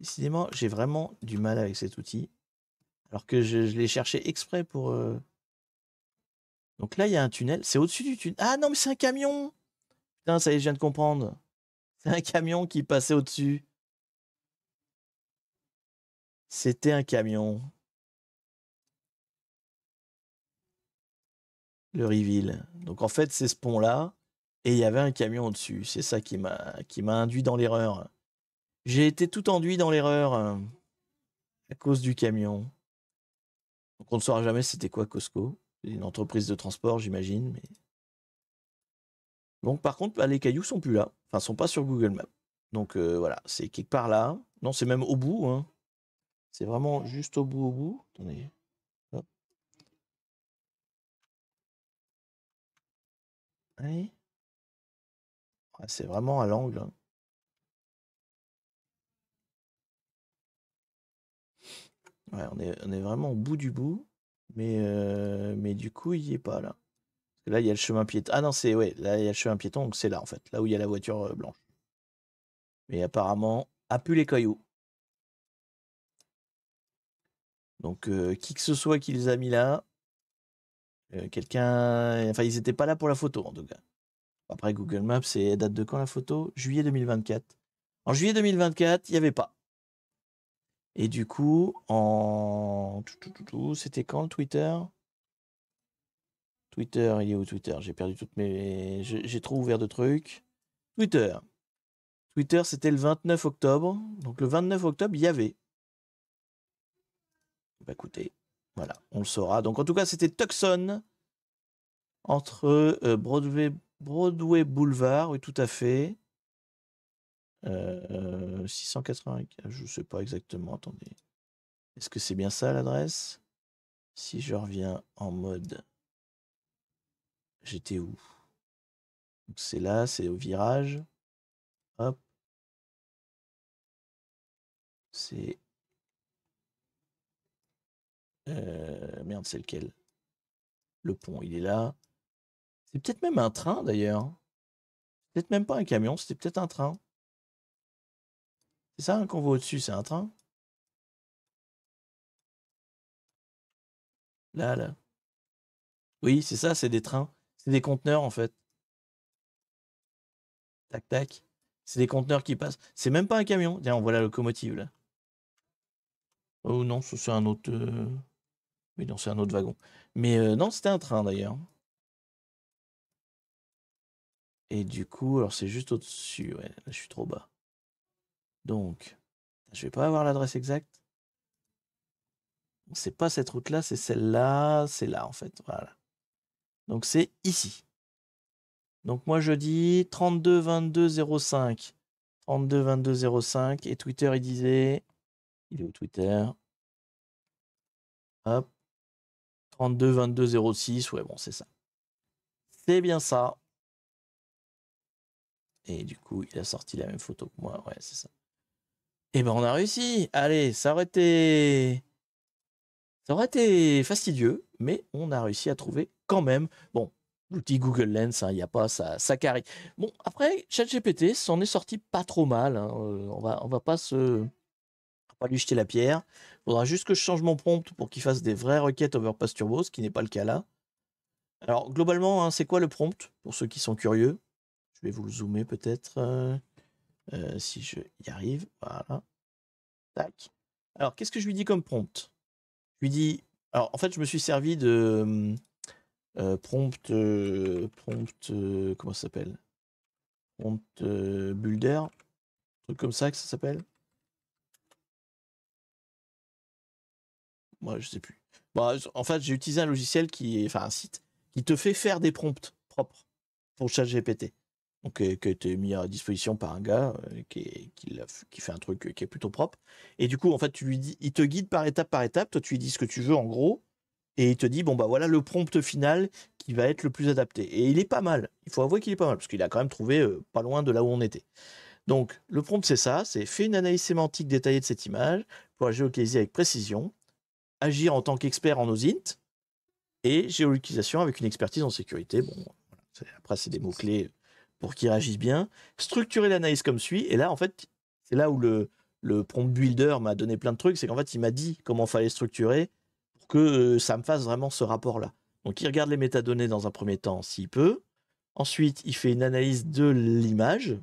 Décidément, j'ai vraiment du mal avec cet outil. Alors que je, l'ai cherché exprès pour. Euh. Donc là, il y a un tunnel. C'est au-dessus du tunnel. Ah non, mais c'est un camion Putain, ça y est, je viens de comprendre. C'est un camion qui passait au-dessus. C'était un camion. Le reveal. Donc en fait, c'est ce pont-là. Et il y avait un camion au-dessus. C'est ça qui m'a, qui m'a induit dans l'erreur. J'ai été tout enduit dans l'erreur euh, à cause du camion. Donc on ne saura jamais c'était quoi Costco. Une entreprise de transport, j'imagine. Mais... Donc par contre, bah, les cailloux sont plus là, enfin sont pas sur Google Maps. Donc euh, voilà, c'est quelque part là. Non, c'est même au bout. Hein. C'est vraiment juste au bout, au bout. Attendez.
c'est vraiment à l'angle. Hein.
on est, vraiment au bout du bout. Mais, euh, mais du coup, il n'y est pas là. Là, il y a le chemin piéton. Ah non, c'est ouais, là, il y a le chemin piéton, donc c'est là en fait, là où il y a la voiture euh, blanche. Mais apparemment, a pu les cailloux. Donc, euh, qui que ce soit qui les a mis là, euh, quelqu'un. Enfin, ils n'étaient pas là pour la photo en tout cas. Après, Google Maps, c'est date de quand la photo Juillet 2024. En juillet 2024, il n'y avait pas. Et du coup, en. C'était quand le Twitter Twitter, il est où Twitter J'ai perdu toutes mes. J'ai trop ouvert de trucs. Twitter. Twitter, c'était le 29 octobre. Donc le 29 octobre, il y avait. Bah écoutez, voilà, on le saura. Donc en tout cas, c'était Tucson entre euh, Broadway, Boulevard, oui, tout à fait. Euh, 680, euh, ah, je sais pas exactement, attendez. Est-ce que c'est bien ça l'adresse Si je reviens en mode J'étais où
C'est là, c'est au virage. Hop. C'est.
Euh, merde, c'est lequel Le pont, il est là. C'est peut-être même un train d'ailleurs. Peut-être même pas un camion, c'était peut-être un train.
C'est ça qu'on voit au-dessus, c'est un train
Là, là. Oui, c'est ça, c'est des trains. C'est des conteneurs en fait. Tac tac. C'est des conteneurs qui passent. C'est même pas un camion. Tiens, on voit la locomotive là. Oh non, c'est un autre. Euh, oui, non, c'est un autre wagon. Mais euh, non, c'était un train d'ailleurs. Et du coup, alors c'est juste au-dessus. je suis trop bas. Donc, je vais pas avoir l'adresse exacte. C'est pas cette route-là, c'est celle-là, c'est là en fait. Voilà. Donc c'est ici. Donc moi je dis 32 22 05. 32 22 05. Et Twitter il disait. Il est au Twitter. Hop. 32 22 06. Ouais, bon, c'est ça. C'est bien ça. Et du coup, il a sorti la même photo que moi. Ouais, c'est ça. Et eh ben on a réussi. Allez, ça aurait été. Ça aurait été fastidieux mais on a réussi à trouver quand même, bon, l'outil Google Lens, hein, il n'y a pas ça, ça carré. Bon, après, ChatGPT s'en est sorti pas trop mal. Hein, euh, on va, on va pas se, pas lui jeter la pierre. Il Faudra juste que je change mon prompt pour qu'il fasse des vraies requêtes Overpass Turbo, ce qui n'est pas le cas là. Alors globalement, hein, c'est quoi le prompt pour ceux qui sont curieux Je vais vous le zoomer peut-être euh, euh, si je y arrive. Voilà. Tac. Alors qu'est-ce que je lui dis comme prompt Je lui dis alors, en fait, je me suis servi de prompt, euh, euh, prompt, euh, comment ça s'appelle Prompt builder, truc comme ça que ça s'appelle. Moi, je sais plus. Bah, en fait, j'ai utilisé un logiciel qui, enfin, un site qui te fait faire des prompts propres pour GPT. Euh, qui a été mis à disposition par un gars euh, qui, qui, fait un truc euh, qui est plutôt propre. Et du coup, en fait, tu lui dis, il te guide par étape par étape. Toi, tu lui dis ce que tu veux en gros, et il te dit bon bah voilà le prompt final qui va être le plus adapté. Et il est pas mal. Il faut avouer qu'il est pas mal parce qu'il a quand même trouvé pas loin de là où on était. Donc, le prompt c'est ça, c'est fais une analyse sémantique détaillée de cette image pour la géolocaliser avec précision, agir en tant qu'expert en OSINT et géolocalisation avec une expertise en sécurité. Bon, après c'est des mots clés pour qu'il réagisse bien, structurer l'analyse comme suit, et là, en fait, c'est là où le, prompt builder m'a donné plein de trucs, c'est qu'en fait, il m'a dit comment fallait structurer pour que euh, ça me fasse vraiment ce rapport-là. Donc, il regarde les métadonnées dans un premier temps, s'il peut. Ensuite, il fait une analyse de l'image,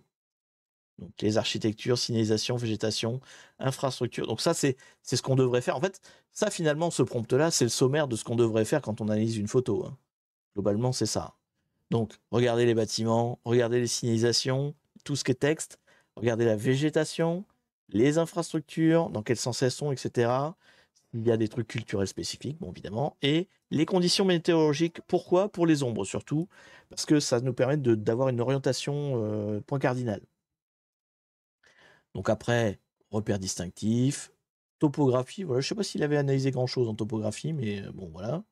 donc les architectures, signalisation, végétation, infrastructure. Donc ça, c'est ce qu'on devrait faire. En fait, ça finalement, ce prompt-là, c'est le sommaire de ce qu'on devrait faire quand on analyse une photo. Hein. Globalement, c'est ça. Donc, regardez les bâtiments, regardez les signalisations, tout ce qui est texte, regardez la végétation, les infrastructures, dans quel sens elles sont, etc. Il y a des trucs culturels spécifiques, bon, évidemment, et les conditions météorologiques. Pourquoi Pour les ombres, surtout, parce que ça nous permet d'avoir une orientation euh, point cardinal. Donc après, repères distinctifs, topographie, voilà, je ne sais pas s'il avait analysé grand-chose en topographie, mais euh, bon, voilà.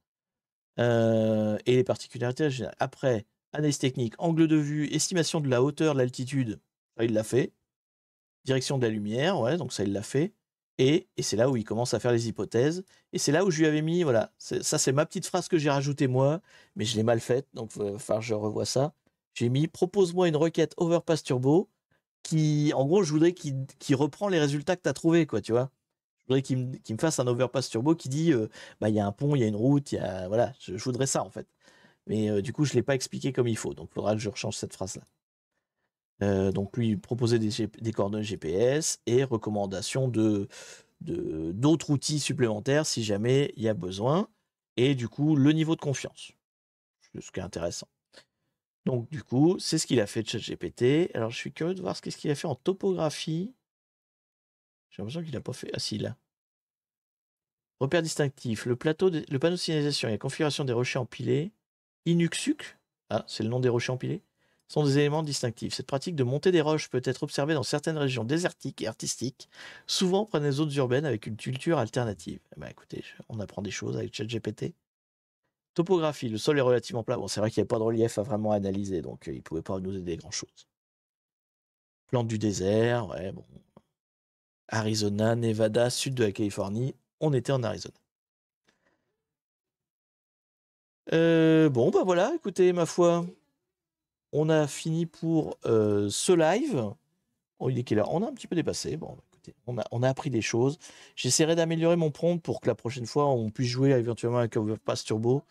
Euh, et les particularités Après, analyse technique, angle de vue, estimation de la hauteur, l'altitude, il l'a fait. Direction de la lumière, ouais, donc ça, il l'a fait. Et, c'est là où il commence à faire les hypothèses. Et c'est là où je lui avais mis, voilà, ça c'est ma petite phrase que j'ai rajoutée moi, mais je l'ai mal faite, donc euh, je revois ça. J'ai mis, propose-moi une requête Overpass Turbo qui, en gros, je voudrais qu'il reprend les résultats que tu as trouvé, quoi, tu vois voudrais qu'il me, fasse un overpass turbo qui dit euh, bah il y a un pont, il y a une route, il y a voilà, je, voudrais ça en fait. Mais euh, du coup, je l'ai pas expliqué comme il faut, donc il faudra que je rechange cette phrase là. Euh, donc lui proposer des, coordonnées GPS et recommandation de d'autres outils supplémentaires si jamais il y a besoin et du coup le niveau de confiance, ce qui est intéressant. Donc du coup, c'est ce qu'il a fait de ChatGPT. Alors je suis curieux de voir ce qu'est-ce qu'il a fait en topographie. J'ai l'impression qu'il n'a pas fait. Ah si, là. Repère distinctif. Le, plateau le panneau de signalisation et la configuration des rochers empilés. Inuxuc. Ah, c'est le nom des rochers empilés sont des éléments distinctifs. Cette pratique de monter des roches peut être observée dans certaines régions désertiques et artistiques, souvent près des zones urbaines avec une culture alternative. Eh ben écoutez, on apprend des choses avec ChatGPT. Topographie, le sol est relativement plat. Bon, c'est vrai qu'il n'y a pas de relief à vraiment analyser, donc euh, il ne pouvait pas nous aider grand-chose. Plante du désert, ouais, bon, Arizona, Nevada, sud de la Californie. On était en Arizona. Euh, bon, bah voilà, écoutez, ma foi, on a fini pour euh, ce live. Oh, il est On a un petit peu dépassé. Bon, bah, écoutez, on a, on a appris des choses. J'essaierai d'améliorer mon prompt pour que la prochaine fois, on puisse jouer éventuellement avec Overpass Turbo.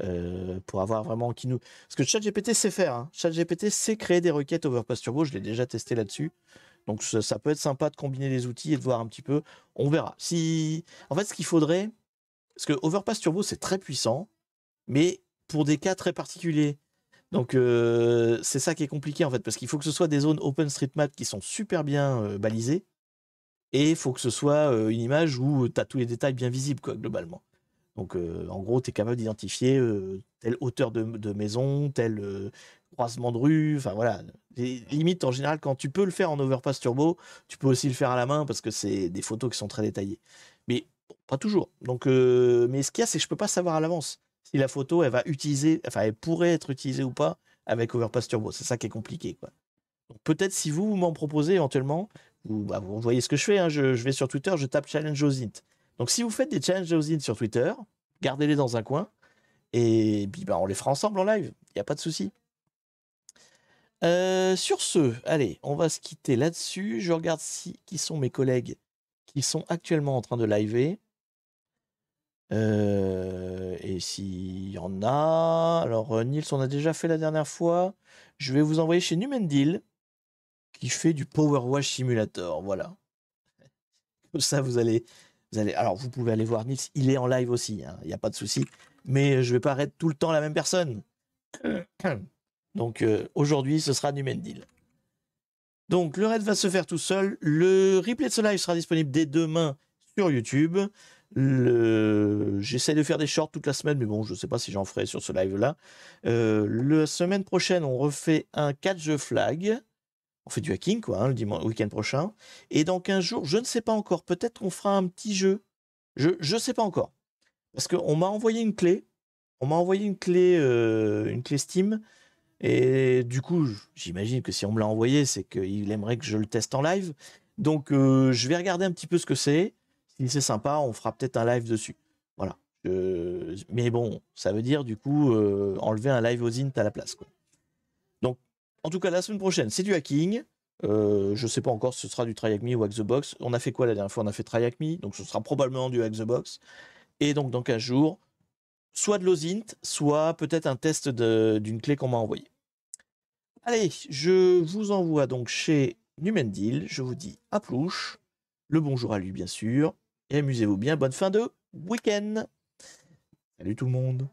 Euh, pour avoir vraiment qui nous. Parce que ChatGPT sait faire. Hein. ChatGPT sait créer des requêtes Overpass Turbo. Je l'ai déjà testé là-dessus. Donc ça, peut être sympa de combiner les outils et de voir un petit peu. On verra. Si, en fait, ce qu'il faudrait, parce que Overpass Turbo c'est très puissant, mais pour des cas très particuliers. Donc euh, c'est ça qui est compliqué en fait, parce qu'il faut que ce soit des zones OpenStreetMap qui sont super bien euh, balisées, et il faut que ce soit euh, une image où tu as tous les détails bien visibles, quoi, globalement. Donc en gros, tu es capable d'identifier telle hauteur de, de maison, tel croisement de rue, enfin voilà, limite, en général, quand tu peux le faire en overpass turbo, tu peux aussi le faire à la main parce que c'est des photos qui sont très détaillées. Mais pas toujours. Donc, euh, mais ce qu'il y a, c'est que je peux pas savoir à l'avance si la photo, elle va utiliser, enfin, elle pourrait être utilisée ou pas avec overpass turbo. C'est ça qui est compliqué, quoi. Donc peut-être si vous, m'en proposez éventuellement, vous, bah, vous, voyez ce que je fais. Hein. je, vais sur Twitter, je tape challenge int Donc si vous faites des challenges int sur Twitter, gardez-les dans un coin et bah, on les fera ensemble en live. Il n'y a pas de souci. Euh, sur ce, allez, on va se quitter là-dessus. Je regarde si, qui sont mes collègues qui sont actuellement en train de liver. Euh, et s'il y en a. Alors, euh, Nils, on a déjà fait la dernière fois. Je vais vous envoyer chez Numendil qui fait du Power Wash Simulator. Voilà. *laughs* ça, vous allez, vous allez. Alors, vous pouvez aller voir Nils. Il est en live aussi. Hein, il n'y a pas de souci. Mais je vais pas être tout le temps la même personne. *clears throat* Donc euh, aujourd'hui, ce sera du mendil. Donc le raid va se faire tout seul. Le replay de ce live sera disponible dès demain sur YouTube. J'essaie de faire des shorts toute la semaine, mais bon, je ne sais pas si j'en ferai sur ce live-là. Euh, la semaine prochaine, on refait un catch flag. On fait du hacking, quoi, hein, le dimanche, week-end prochain. Et dans 15 jours, je ne sais pas encore. Peut-être qu'on fera un petit jeu. Je ne sais pas encore. Parce qu'on m'a envoyé une clé. On m'a envoyé une clé, euh, une clé Steam et du coup, j'imagine que si on me l'a envoyé, c'est qu'il aimerait que je le teste en live. Donc, euh, je vais regarder un petit peu ce que c'est. Si c'est sympa, on fera peut-être un live dessus. Voilà. Euh, mais bon, ça veut dire du coup euh, enlever un live aux int à la place. Donc, en tout cas, la semaine prochaine, c'est du hacking. je ne sais pas encore si ce sera du Try ou Hack Box. On a fait quoi la dernière fois On a fait Try donc ce sera probablement du Hack the Box. Et donc, dans 15 jours, soit de l'OSINT, soit peut-être un test d'une clé qu'on m'a envoyée. Allez, je vous envoie donc chez Numendil. Je vous dis à plouche, le bonjour à lui bien sûr, et amusez-vous bien. Bonne fin de week-end. Salut tout le monde.